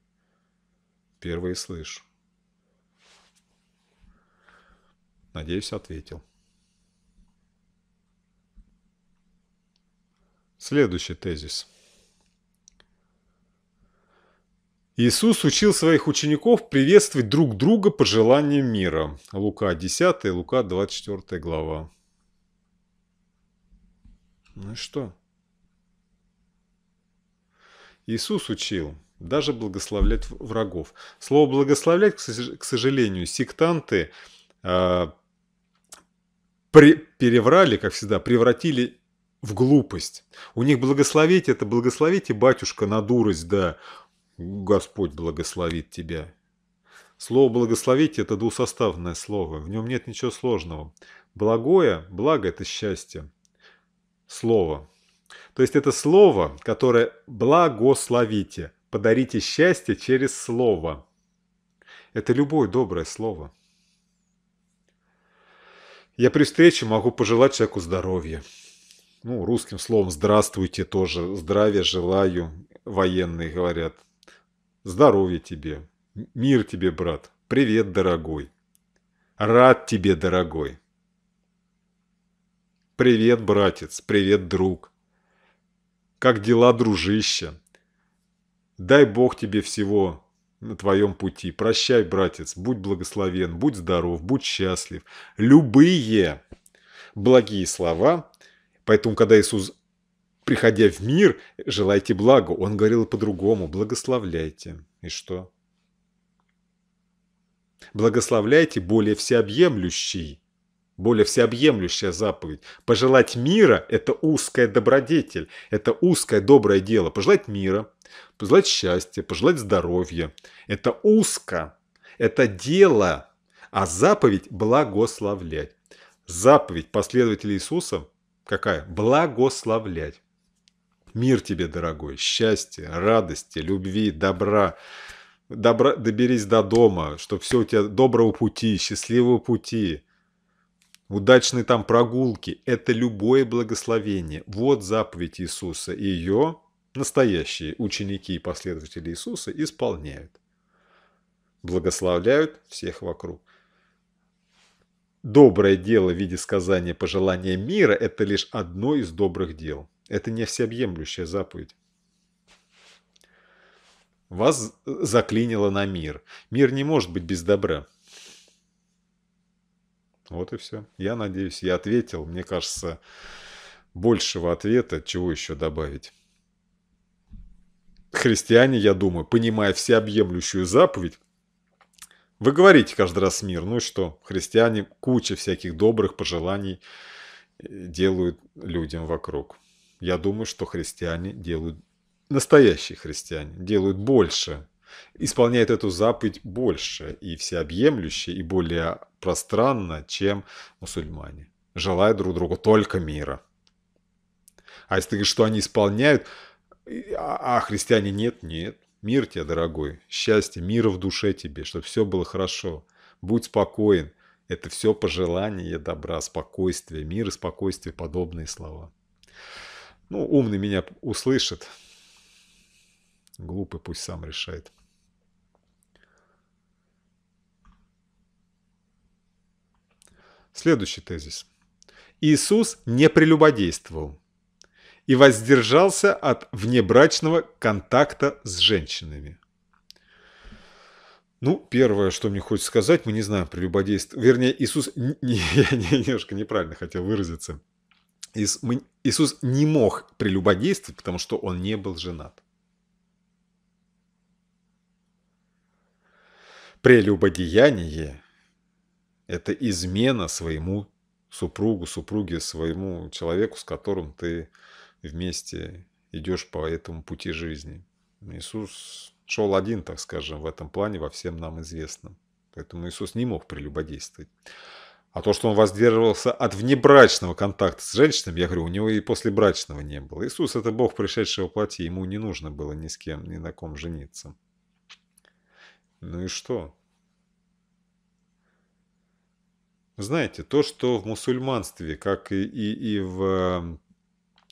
Первые слышу. Надеюсь, ответил. Следующий тезис. Иисус учил своих учеников приветствовать друг друга по желанию мира. Лука 10, Лука 24 глава. Ну и что? Иисус учил даже благословлять врагов. Слово «благословлять», к сожалению, сектанты а, при, переврали, как всегда, превратили в глупость. У них благословите это благословите, батюшка, на дурость, да. Господь благословит тебя. Слово «благословите» – это двусоставное слово, в нем нет ничего сложного. Благое, благо – это счастье. Слово. То есть это слово, которое «благословите», подарите счастье через слово. Это любое доброе слово – я при встрече могу пожелать человеку здоровья. Ну, русским словом «здравствуйте» тоже. Здравия желаю, военные говорят. Здоровья тебе. Мир тебе, брат. Привет, дорогой. Рад тебе, дорогой. Привет, братец. Привет, друг. Как дела, дружище? Дай Бог тебе всего на твоем пути. Прощай, братец, будь благословен, будь здоров, будь счастлив. Любые благие слова. Поэтому, когда Иисус, приходя в мир, желайте благо, он говорил по-другому, благословляйте. И что? Благословляйте более всеобъемлющий, более всеобъемлющая заповедь. Пожелать мира – это узкая добродетель, это узкое доброе дело. Пожелать мира, пожелать счастья, пожелать здоровья. Это узко, это дело, а заповедь – благословлять. Заповедь последователей Иисуса какая? Благословлять. Мир тебе, дорогой, счастья, радости, любви, добра. Добра, доберись до дома, чтобы все у тебя доброго пути, счастливого пути, удачные там прогулки. Это любое благословение. Вот заповедь Иисуса. Ее настоящие ученики и последователи Иисуса, исполняют. Благословляют всех вокруг. Доброе дело в виде сказания пожелания мира – это лишь одно из добрых дел. Это не всеобъемлющая заповедь. Вас заклинило на мир. Мир не может быть без добра. Вот и все. Я надеюсь, я ответил. Мне кажется, большего ответа, чего еще добавить христиане, я думаю, понимая всеобъемлющую заповедь, вы говорите каждый раз мир, ну и что, христиане куча всяких добрых пожеланий э, делают людям вокруг. Я думаю, что христиане делают, настоящие христиане, делают больше, исполняют эту заповедь больше и всеобъемлюще, и более пространно, чем мусульмане. Желая друг другу только мира. А если ты говоришь, что они исполняют, а, а христиане нет? Нет. Мир тебе, дорогой, счастье, мира в душе тебе, чтобы все было хорошо. Будь спокоен. Это все пожелание добра, спокойствие, мир и спокойствие, подобные слова. Ну, умный меня услышит. Глупый пусть сам решает. Следующий тезис. Иисус не прелюбодействовал и воздержался от внебрачного контакта с женщинами. Ну, первое, что мне хочется сказать, мы не знаем прелюбодейство. Вернее, Иисус... Не, я немножко неправильно хотел выразиться. Иисус не мог прелюбодействовать, потому что он не был женат. Прелюбодеяние – это измена своему супругу, супруге, своему человеку, с которым ты вместе идешь по этому пути жизни. Иисус шел один, так скажем, в этом плане, во всем нам известном. Поэтому Иисус не мог прелюбодействовать. А то, что он воздерживался от внебрачного контакта с женщинами, я говорю, у него и после брачного не было. Иисус – это Бог, пришедший во плоти, ему не нужно было ни с кем, ни на ком жениться. Ну и что? Знаете, то, что в мусульманстве, как и, и, и в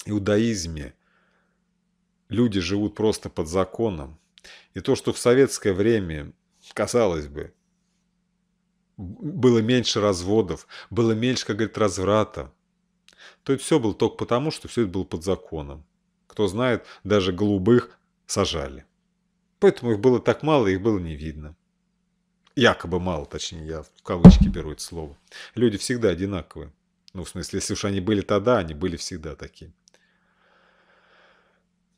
иудаизме люди живут просто под законом. И то, что в советское время, казалось бы, было меньше разводов, было меньше, как говорит, разврата, то это все было только потому, что все это было под законом. Кто знает, даже голубых сажали. Поэтому их было так мало, их было не видно. Якобы мало, точнее, я в кавычки беру это слово. Люди всегда одинаковые. Ну, в смысле, если уж они были тогда, они были всегда такие.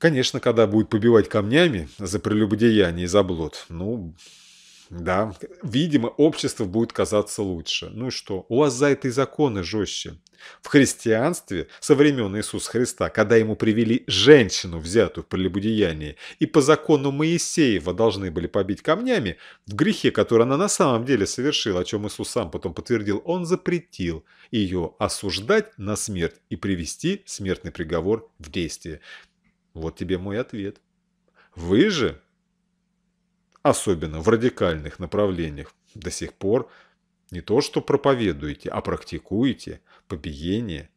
Конечно, когда будет побивать камнями за прелюбодеяние и за блуд, ну, да, видимо, общество будет казаться лучше. Ну и что? У вас за это и законы жестче. В христианстве со времен Иисуса Христа, когда ему привели женщину, взятую в прелюбодеянии, и по закону Моисеева должны были побить камнями, в грехе, который она на самом деле совершила, о чем Иисус сам потом подтвердил, он запретил ее осуждать на смерть и привести смертный приговор в действие. Вот тебе мой ответ. Вы же, особенно в радикальных направлениях, до сих пор не то что проповедуете, а практикуете побиение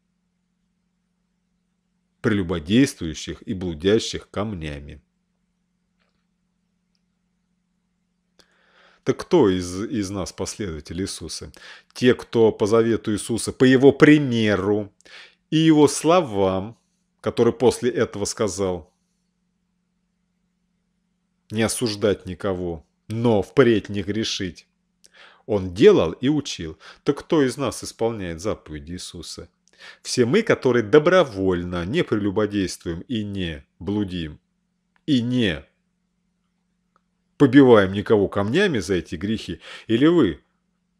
прелюбодействующих и блудящих камнями. Так кто из, из нас последователи Иисуса? Те, кто по завету Иисуса, по его примеру и его словам который после этого сказал «Не осуждать никого, но впредь не грешить». Он делал и учил. Так кто из нас исполняет заповеди Иисуса? Все мы, которые добровольно не прелюбодействуем и не блудим, и не побиваем никого камнями за эти грехи, или вы,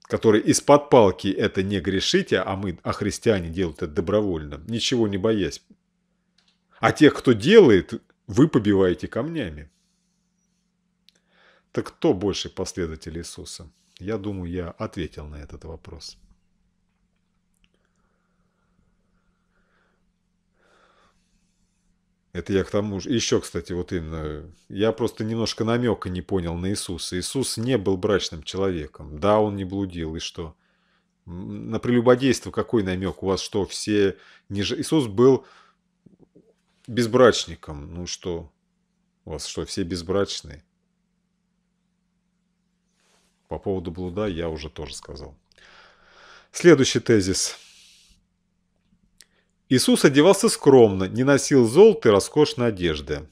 которые из-под палки это не грешите, а мы, а христиане делают это добровольно, ничего не боясь а тех, кто делает, вы побиваете камнями. Так кто больше последователь Иисуса? Я думаю, я ответил на этот вопрос. Это я к тому же... Еще, кстати, вот именно... Я просто немножко намека не понял на Иисуса. Иисус не был брачным человеком. Да, он не блудил, и что? На прелюбодейство какой намек у вас, что все... Не... Иисус был безбрачником. Ну что, у вас что, все безбрачные? По поводу блуда я уже тоже сказал. Следующий тезис. Иисус одевался скромно, не носил золотой роскошной одежды.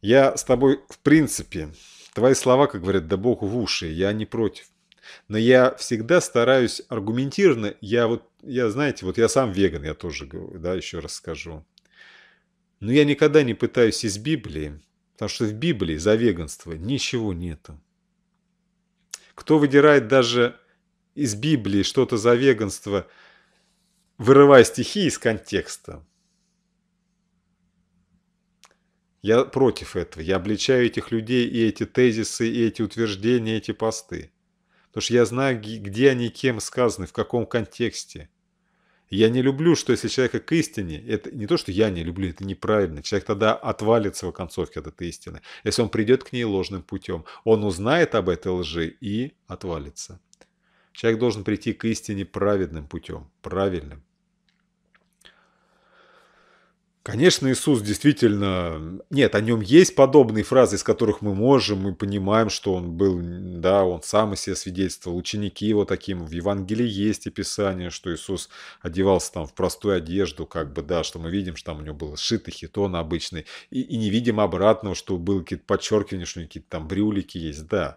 Я с тобой в принципе. Твои слова, как говорят, да Богу в уши, я не против. Но я всегда стараюсь аргументированно, я вот, я, знаете, вот я сам веган, я тоже, да, еще раз скажу. Но я никогда не пытаюсь из Библии, потому что в Библии за веганство ничего нету. Кто выдирает даже из Библии что-то за веганство, вырывая стихи из контекста, я против этого. Я обличаю этих людей и эти тезисы, и эти утверждения, и эти посты. Потому что я знаю, где они кем сказаны, в каком контексте – я не люблю, что если человека к истине, это не то, что я не люблю, это неправильно. Человек тогда отвалится в концовке от этой истины. Если он придет к ней ложным путем, он узнает об этой лжи и отвалится. Человек должен прийти к истине праведным путем, правильным. Конечно, Иисус действительно... Нет, о нем есть подобные фразы, из которых мы можем, мы понимаем, что он был, да, он сам о себе свидетельствовал, ученики его таким. В Евангелии есть описание, что Иисус одевался там в простую одежду, как бы, да, что мы видим, что там у него был сшитый хитон обычный, и, и не видим обратного, что было какие-то подчеркивания, что какие-то там брюлики есть, да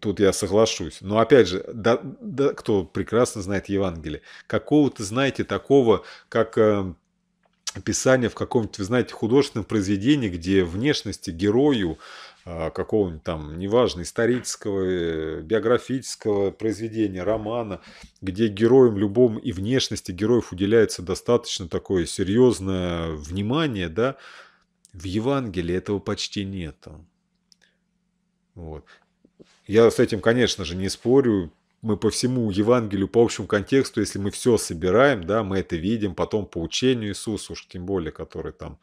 тут я соглашусь. Но опять же, да, да, кто прекрасно знает Евангелие, какого-то, знаете, такого, как э, описание в каком-нибудь, вы знаете, художественном произведении, где внешности герою э, какого-нибудь там, неважно, исторического, э, биографического произведения, романа, где героям любому и внешности героев уделяется достаточно такое серьезное внимание, да, в Евангелии этого почти нету. Вот. Я с этим, конечно же, не спорю. Мы по всему Евангелию, по общему контексту, если мы все собираем, да, мы это видим, потом по учению Иисуса, уж тем более, который там,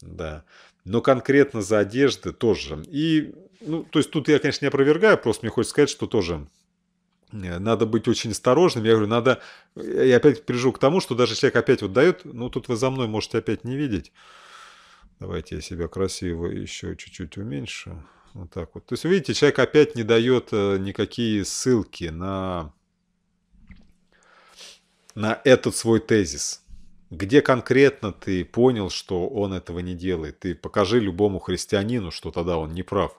да. Но конкретно за одежды тоже. И, ну, то есть тут я, конечно, не опровергаю, просто мне хочется сказать, что тоже э, надо быть очень осторожным. Я говорю, надо... Э, я опять прижу к тому, что даже человек опять вот дает... Ну, тут вы за мной можете опять не видеть. Давайте я себя красиво еще чуть-чуть уменьшу. Вот так вот. То есть, видите, человек опять не дает э, никакие ссылки на, на этот свой тезис. Где конкретно ты понял, что он этого не делает? Ты покажи любому христианину, что тогда он не прав.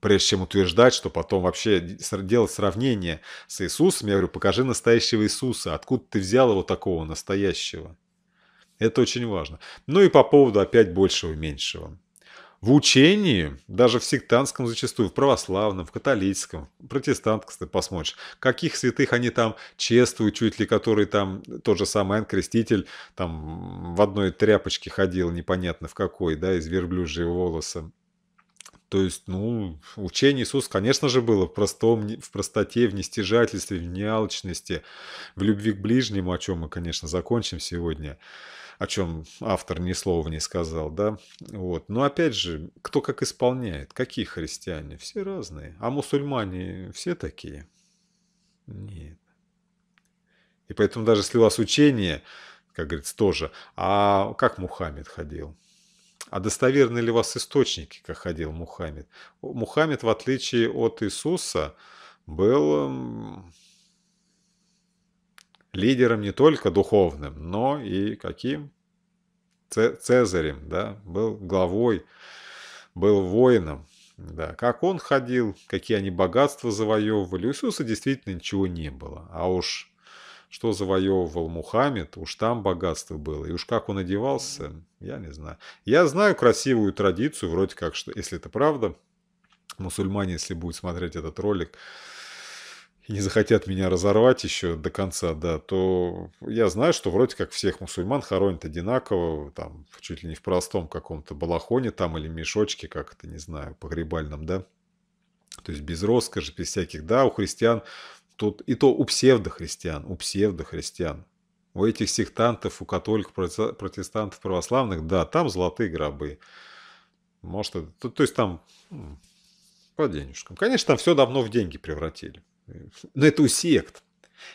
Прежде чем утверждать, что потом вообще делать сравнение с Иисусом, я говорю, покажи настоящего Иисуса. Откуда ты взял его такого настоящего? Это очень важно. Ну и по поводу опять большего и меньшего. В учении, даже в сектантском зачастую, в православном, в католическом, протестант, кстати, посмотришь, каких святых они там чествуют, чуть ли которые там тот же самый Иоанн Креститель там в одной тряпочке ходил, непонятно в какой, да, из верблюжьего волоса. То есть, ну, учение Иисуса, конечно же, было в, простом, в простоте, в нестяжательстве, в неалчности, в любви к ближнему, о чем мы, конечно, закончим сегодня о чем автор ни слова не сказал, да? Вот. Но опять же, кто как исполняет, какие христиане? Все разные. А мусульмане все такие? Нет. И поэтому даже если у вас учение, как говорится, тоже, а как Мухаммед ходил? А достоверны ли у вас источники, как ходил Мухаммед? Мухаммед, в отличие от Иисуса, был лидером не только духовным, но и каким? Цезарем, да, был главой, был воином. Да, как он ходил, какие они богатства завоевывали. У Иисуса действительно ничего не было. А уж что завоевывал Мухаммед, уж там богатство было. И уж как он одевался, я не знаю. Я знаю красивую традицию, вроде как, что, если это правда, мусульмане, если будут смотреть этот ролик, и не захотят меня разорвать еще до конца, да, то я знаю, что вроде как всех мусульман хоронят одинаково, там, чуть ли не в простом каком-то балахоне там или мешочке, как это, не знаю, погребальном, да. То есть без роскоши, без всяких, да, у христиан тут, и то у псевдохристиан, у псевдохристиан, у этих сектантов, у католиков, протестантов, православных, да, там золотые гробы. Может, то, то есть там по денежкам. Конечно, там все давно в деньги превратили. Но ну, это у сект.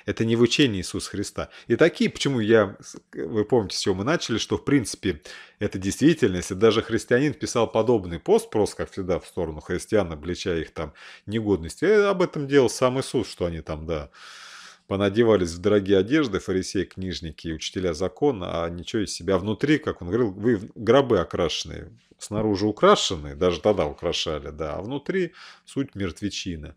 Это не в учении Иисуса Христа. И такие, почему я, вы помните, с чего мы начали, что в принципе это действительность. И даже христианин писал подобный пост, просто как всегда в сторону христиан, обличая их там негодность. И э, об этом делал сам Иисус, что они там, да, понадевались в дорогие одежды, фарисеи, книжники учителя закона, а ничего из себя внутри, как он говорил, вы гробы окрашенные, снаружи украшенные, даже тогда украшали, да, а внутри суть мертвечина.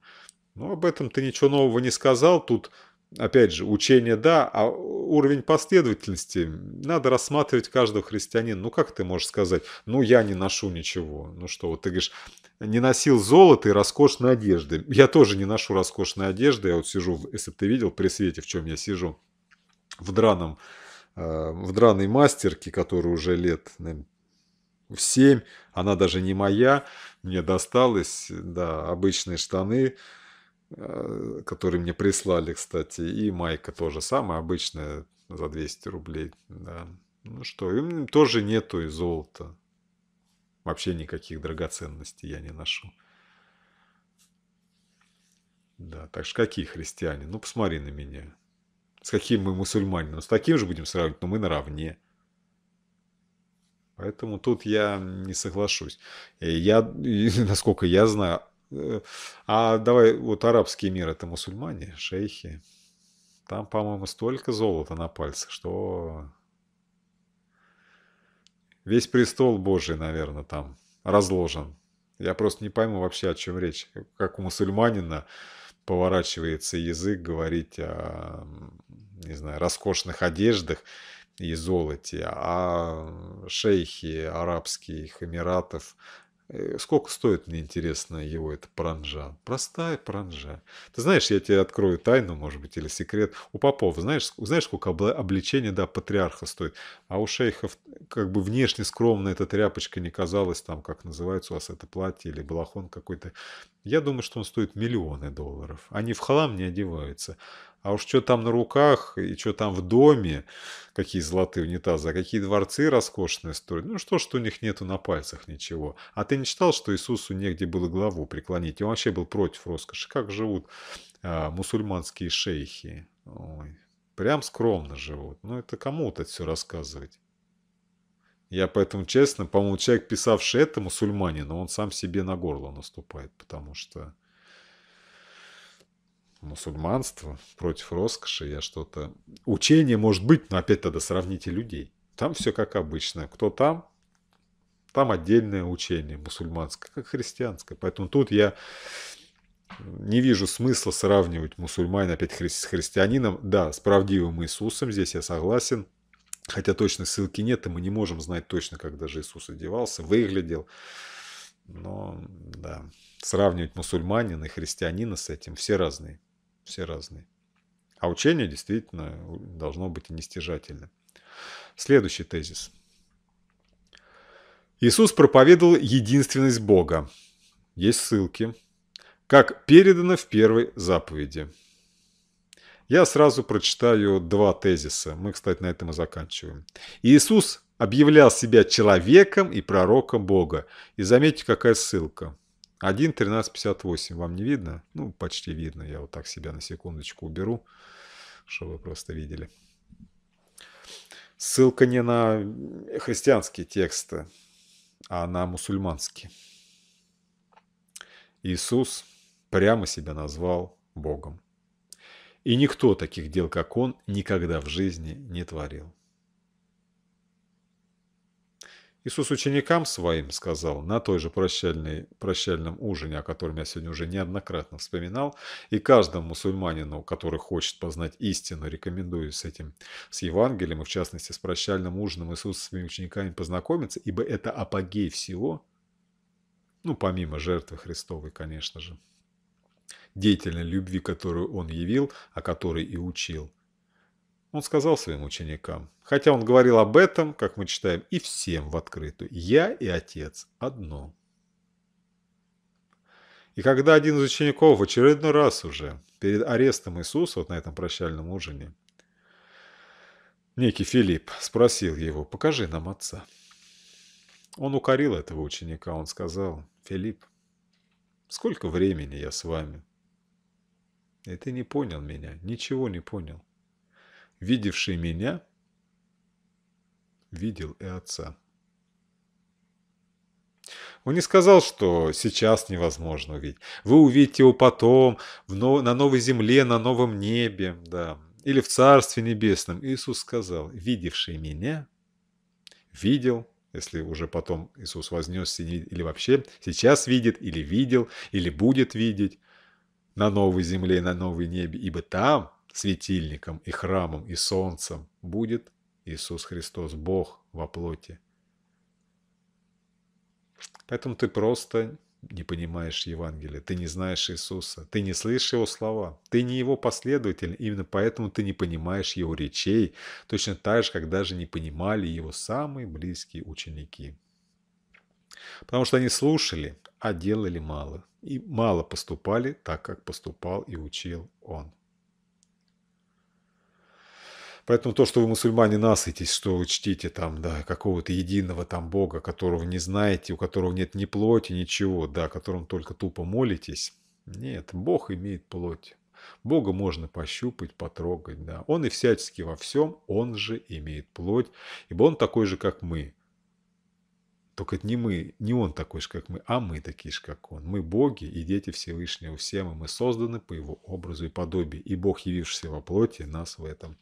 Но ну, об этом ты ничего нового не сказал. Тут, опять же, учение да, а уровень последовательности надо рассматривать каждого христианина. Ну как ты можешь сказать, ну я не ношу ничего. Ну что, вот ты говоришь, не носил золото и роскошной одежды. Я тоже не ношу роскошной одежды. Я вот сижу, если бы ты видел при свете, в чем я сижу, в драном, э, в драной мастерке, которая уже лет, наверное, в 7, она даже не моя, мне досталось, да, обычные штаны, Э, который мне прислали, кстати, и майка тоже самая обычная за 200 рублей. Да. Ну что, им тоже нету и золота. Вообще никаких драгоценностей я не ношу. Да, так что какие христиане? Ну, посмотри на меня. С каким мы мусульманином? Ну, с таким же будем сравнивать, но мы наравне. Поэтому тут я не соглашусь. Э, я, насколько я знаю, Э, а давай, вот арабский мир – это мусульмане, шейхи. Там, по-моему, столько золота на пальцах, что весь престол Божий, наверное, там разложен. Я просто не пойму вообще, о чем речь. Как у мусульманина поворачивается язык говорить о, не знаю, роскошных одеждах и золоте, а шейхи арабских эмиратов Э, сколько стоит, мне интересно, его эта паранжа? Простая паранжа. Ты знаешь, я тебе открою тайну, может быть, или секрет. У попов, знаешь, знаешь сколько обличение, да, патриарха стоит? А у шейхов, как бы внешне скромно эта тряпочка не казалась, там, как называется у вас это платье или балахон какой-то. Я думаю, что он стоит миллионы долларов. Они в халам не одеваются. А уж что там на руках и что там в доме, какие золотые унитазы, а какие дворцы роскошные строят. Ну что, что у них нету на пальцах ничего. А ты не читал, что Иисусу негде было главу преклонить? он вообще был против роскоши. Как живут а, мусульманские шейхи? Ой, прям скромно живут. Ну это кому-то все рассказывать. Я поэтому честно, по-моему, человек, писавший это, мусульманин, но он сам себе на горло наступает, потому что мусульманство, против роскоши, я что-то... Учение может быть, но опять тогда сравните людей. Там все как обычно. Кто там, там отдельное учение мусульманское, как христианское. Поэтому тут я не вижу смысла сравнивать мусульманина опять хри с христианином. Да, с правдивым Иисусом здесь я согласен. Хотя точной ссылки нет, и мы не можем знать точно, как даже Иисус одевался, выглядел. Но да, сравнивать мусульманина и христианина с этим все разные все разные. А учение действительно э, должно быть нестяжательным. Следующий тезис. Иисус проповедовал единственность Бога. Есть ссылки. Как передано в первой заповеди. Я сразу прочитаю два тезиса. Мы, кстати, на этом и заканчиваем. Иисус объявлял себя человеком и пророком Бога. И заметьте, какая ссылка. 1, 13, 58. Вам не видно? Ну, почти видно. Я вот так себя на секундочку уберу, чтобы вы просто видели. Ссылка не на христианские тексты, а на мусульманские. Иисус прямо себя назвал Богом. И никто таких дел, как он, никогда в жизни не творил. Иисус ученикам своим сказал на той же прощальной, прощальном ужине, о котором я сегодня уже неоднократно вспоминал, и каждому мусульманину, который хочет познать истину, рекомендую с этим, с Евангелием, и в частности с прощальным ужином Иисуса с своими учениками познакомиться, ибо это апогей всего, ну, помимо жертвы Христовой, конечно же, деятельной любви, которую он явил, о которой и учил – он сказал своим ученикам, хотя он говорил об этом, как мы читаем, и всем в открытую, «Я и Отец одно». И когда один из учеников в очередной раз уже перед арестом Иисуса, вот на этом прощальном ужине, некий Филипп спросил его, покажи нам отца. Он укорил этого ученика, он сказал, Филипп, сколько времени я с вами? И ты не понял меня, ничего не понял. Видевший меня, видел и отца. Он не сказал, что сейчас невозможно увидеть. Вы увидите его потом, в нов... на новой земле, на новом небе, да, или в Царстве Небесном. Иисус сказал, видевший меня, видел, если уже потом Иисус вознесся, или вообще сейчас видит, или видел, или будет видеть на новой земле, на новой небе, ибо там светильником и храмом и солнцем будет Иисус Христос, Бог во плоти. Поэтому ты просто не понимаешь Евангелие, ты не знаешь Иисуса, ты не слышишь Его слова, ты не Его последователь, именно поэтому ты не понимаешь Его речей, точно так же, как даже не понимали Его самые близкие ученики. Потому что они слушали, а делали мало, и мало поступали так, как поступал и учил Он. Поэтому то, что вы, мусульмане, насытесь, что вы чтите там, да, какого-то единого там Бога, которого не знаете, у которого нет ни плоти, ничего, да, которым только тупо молитесь. Нет, Бог имеет плоть. Бога можно пощупать, потрогать, да. Он и всячески во всем, он же имеет плоть, ибо он такой же, как мы. Только это не мы, не он такой же, как мы, а мы такие же, как он. Мы боги и дети Всевышнего, все мы, мы созданы по его образу и подобию, и Бог, явившийся во плоти, нас в этом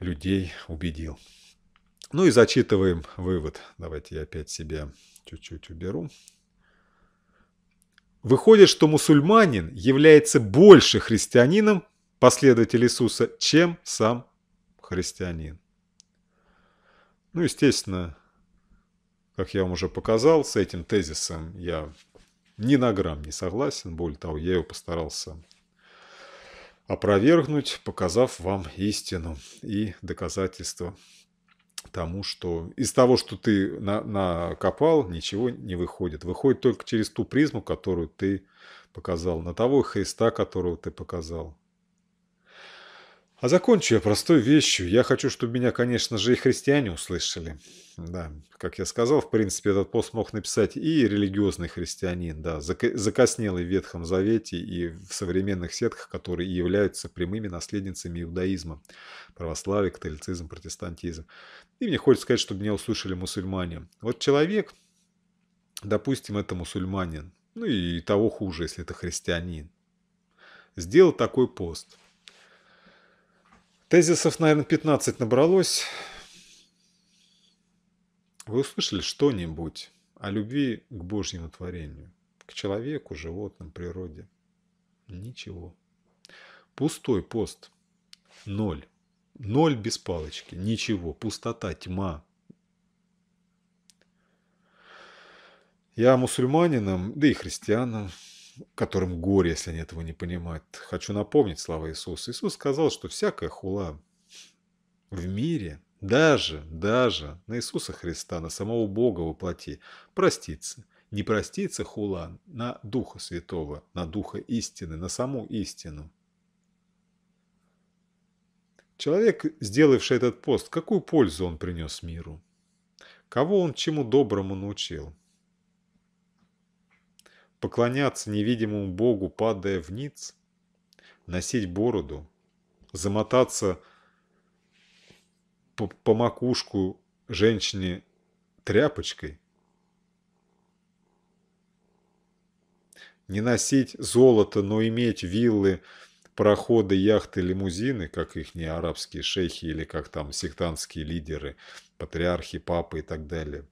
людей убедил. Ну и зачитываем вывод. Давайте я опять себе чуть-чуть уберу. Выходит, что мусульманин является больше христианином, последователь Иисуса, чем сам христианин. Ну, естественно, как я вам уже показал, с этим тезисом я ни на грамм не согласен. Более того, я его постарался опровергнуть, показав вам истину и доказательства тому, что из того, что ты накопал, ничего не выходит. Выходит только через ту призму, которую ты показал, на того Христа, которого ты показал. А закончу я простой вещью. Я хочу, чтобы меня, конечно же, и христиане услышали. Да, как я сказал, в принципе, этот пост мог написать и религиозный христианин, да, закоснелый в Ветхом Завете и в современных сетках, которые являются прямыми наследницами иудаизма, православие, католицизм, протестантизм. И мне хочется сказать, чтобы меня услышали мусульмане. Вот человек, допустим, это мусульманин, ну и того хуже, если это христианин, сделал такой пост. Тезисов, наверное, 15 набралось. Вы услышали что-нибудь о любви к Божьему творению, к человеку, животным, природе? Ничего. Пустой пост. Ноль. Ноль без палочки. Ничего. Пустота, тьма. Я мусульманином, да и христианам, которым горе, если они этого не понимают, хочу напомнить слова Иисуса. Иисус сказал, что всякая хула в мире – даже, даже на Иисуса Христа, на самого Бога воплоти, проститься. Не проститься хула на Духа Святого, на Духа истины, на саму истину. Человек, сделавший этот пост, какую пользу он принес миру? Кого он чему доброму научил? Поклоняться невидимому Богу, падая вниз? Носить бороду? Замотаться по, по макушку женщине тряпочкой, не носить золото, но иметь виллы, проходы, яхты, лимузины, как их не арабские шейхи или как там сектантские лидеры, патриархи, папы и так далее.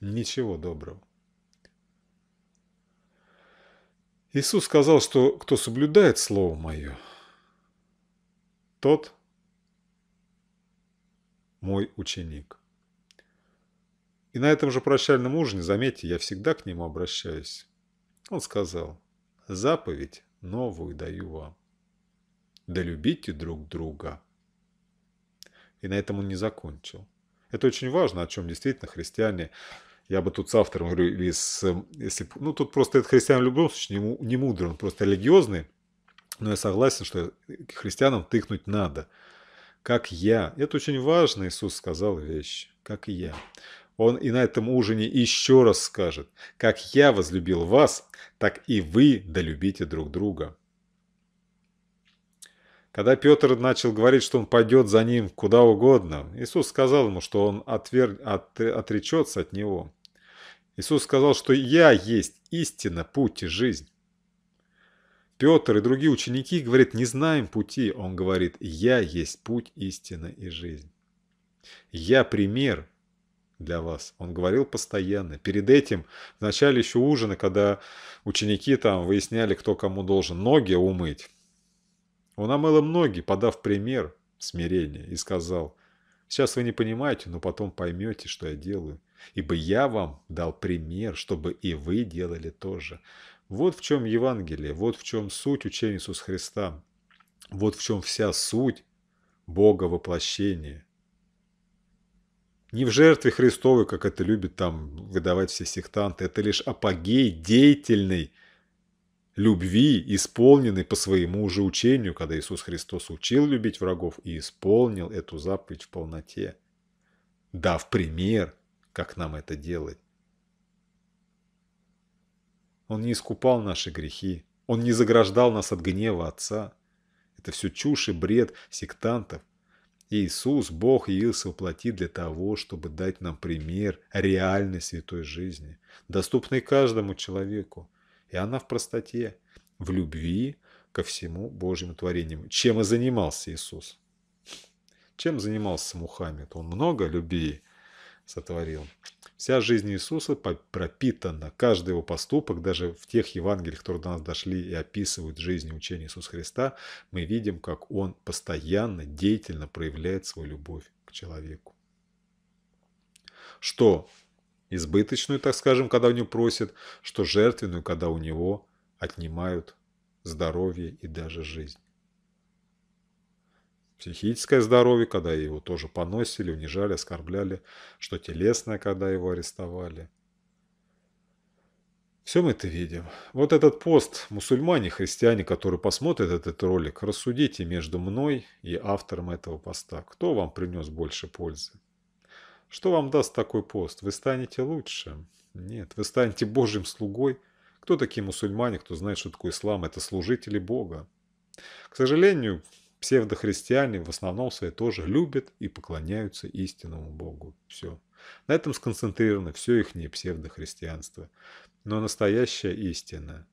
Ничего доброго. Иисус сказал, что кто соблюдает Слово Мое, тот мой ученик. И на этом же прощальном ужине, заметьте, я всегда к нему обращаюсь. Он сказал, заповедь новую даю вам. Да любите друг друга. И на этом он не закончил. Это очень важно, о чем действительно христиане, я бы тут с автором говорю, если, ну тут просто этот христиан в любом случае не мудрый, он просто религиозный, но я согласен, что христианам тыкнуть надо. Как я. Это очень важно, Иисус сказал вещь. Как я. Он и на этом ужине еще раз скажет, как я возлюбил вас, так и вы долюбите друг друга. Когда Петр начал говорить, что он пойдет за ним куда угодно, Иисус сказал ему, что он отвер... от... отречется от него. Иисус сказал, что «Я есть истина, путь и жизнь». Петр и другие ученики говорят, не знаем пути. Он говорит, я есть путь, истина и жизнь. Я пример для вас. Он говорил постоянно. Перед этим, в начале еще ужина, когда ученики там выясняли, кто кому должен ноги умыть, он омыл им ноги, подав пример смирения, и сказал, «Сейчас вы не понимаете, но потом поймете, что я делаю, ибо я вам дал пример, чтобы и вы делали то же». Вот в чем Евангелие, вот в чем суть учения Иисуса Христа, вот в чем вся суть Бога воплощения. Не в жертве Христовой, как это любят там выдавать все сектанты, это лишь апогей деятельной любви, исполненной по своему же учению, когда Иисус Христос учил любить врагов и исполнил эту заповедь в полноте, дав пример, как нам это делать. Он не искупал наши грехи. Он не заграждал нас от гнева Отца. Это все чушь и бред сектантов. Иисус, Бог, явился воплотить для того, чтобы дать нам пример реальной святой жизни, доступной каждому человеку. И она в простоте, в любви ко всему Божьему творению. Чем и занимался Иисус. Чем занимался Мухаммед? Он много любви сотворил. Вся жизнь Иисуса пропитана, каждый его поступок, даже в тех Евангелиях, которые до нас дошли и описывают жизнь и учение Иисуса Христа, мы видим, как он постоянно, деятельно проявляет свою любовь к человеку. Что избыточную, так скажем, когда у него просят, что жертвенную, когда у него отнимают здоровье и даже жизнь. Психическое здоровье, когда его тоже поносили, унижали, оскорбляли, что телесное, когда его арестовали. Все мы это видим. Вот этот пост, мусульмане, христиане, которые посмотрят этот ролик, рассудите между мной и автором этого поста. Кто вам принес больше пользы? Что вам даст такой пост? Вы станете лучше? Нет, вы станете Божьим слугой. Кто такие мусульмане, кто знает, что такое ислам? Это служители Бога. К сожалению, Псевдохристиане в основном свои тоже любят и поклоняются истинному Богу. Все. На этом сконцентрировано все их не псевдохристианство, но настоящая истина.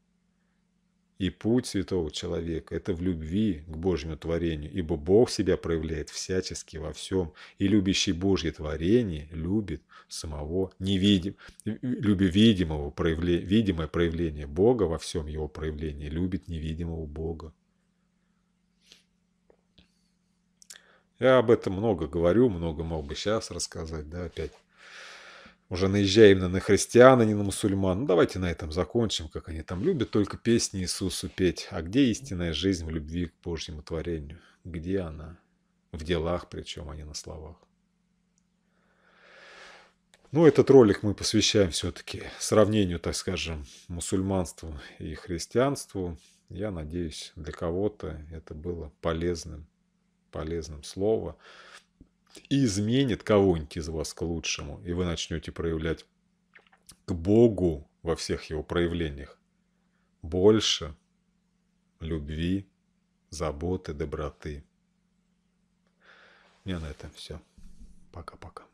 И путь святого человека – это в любви к Божьему творению, ибо Бог себя проявляет всячески во всем, и любящий Божье творение любит самого невидим, любивидимого, проявле, видимое проявление Бога во всем его проявлении, любит невидимого Бога. Я об этом много говорю, много мог бы сейчас рассказать, да, опять. Уже наезжаем именно на христиан, а не на мусульман. Ну, давайте на этом закончим, как они там любят только песни Иисусу петь. А где истинная жизнь в любви к Божьему творению? Где она? В делах причем, а не на словах. Ну, этот ролик мы посвящаем все-таки сравнению, так скажем, мусульманству и христианству. Я надеюсь, для кого-то это было полезным полезным слова и изменит кого-нибудь из вас к лучшему, и вы начнете проявлять к Богу во всех его проявлениях больше любви, заботы, доброты. У меня на этом все. Пока-пока.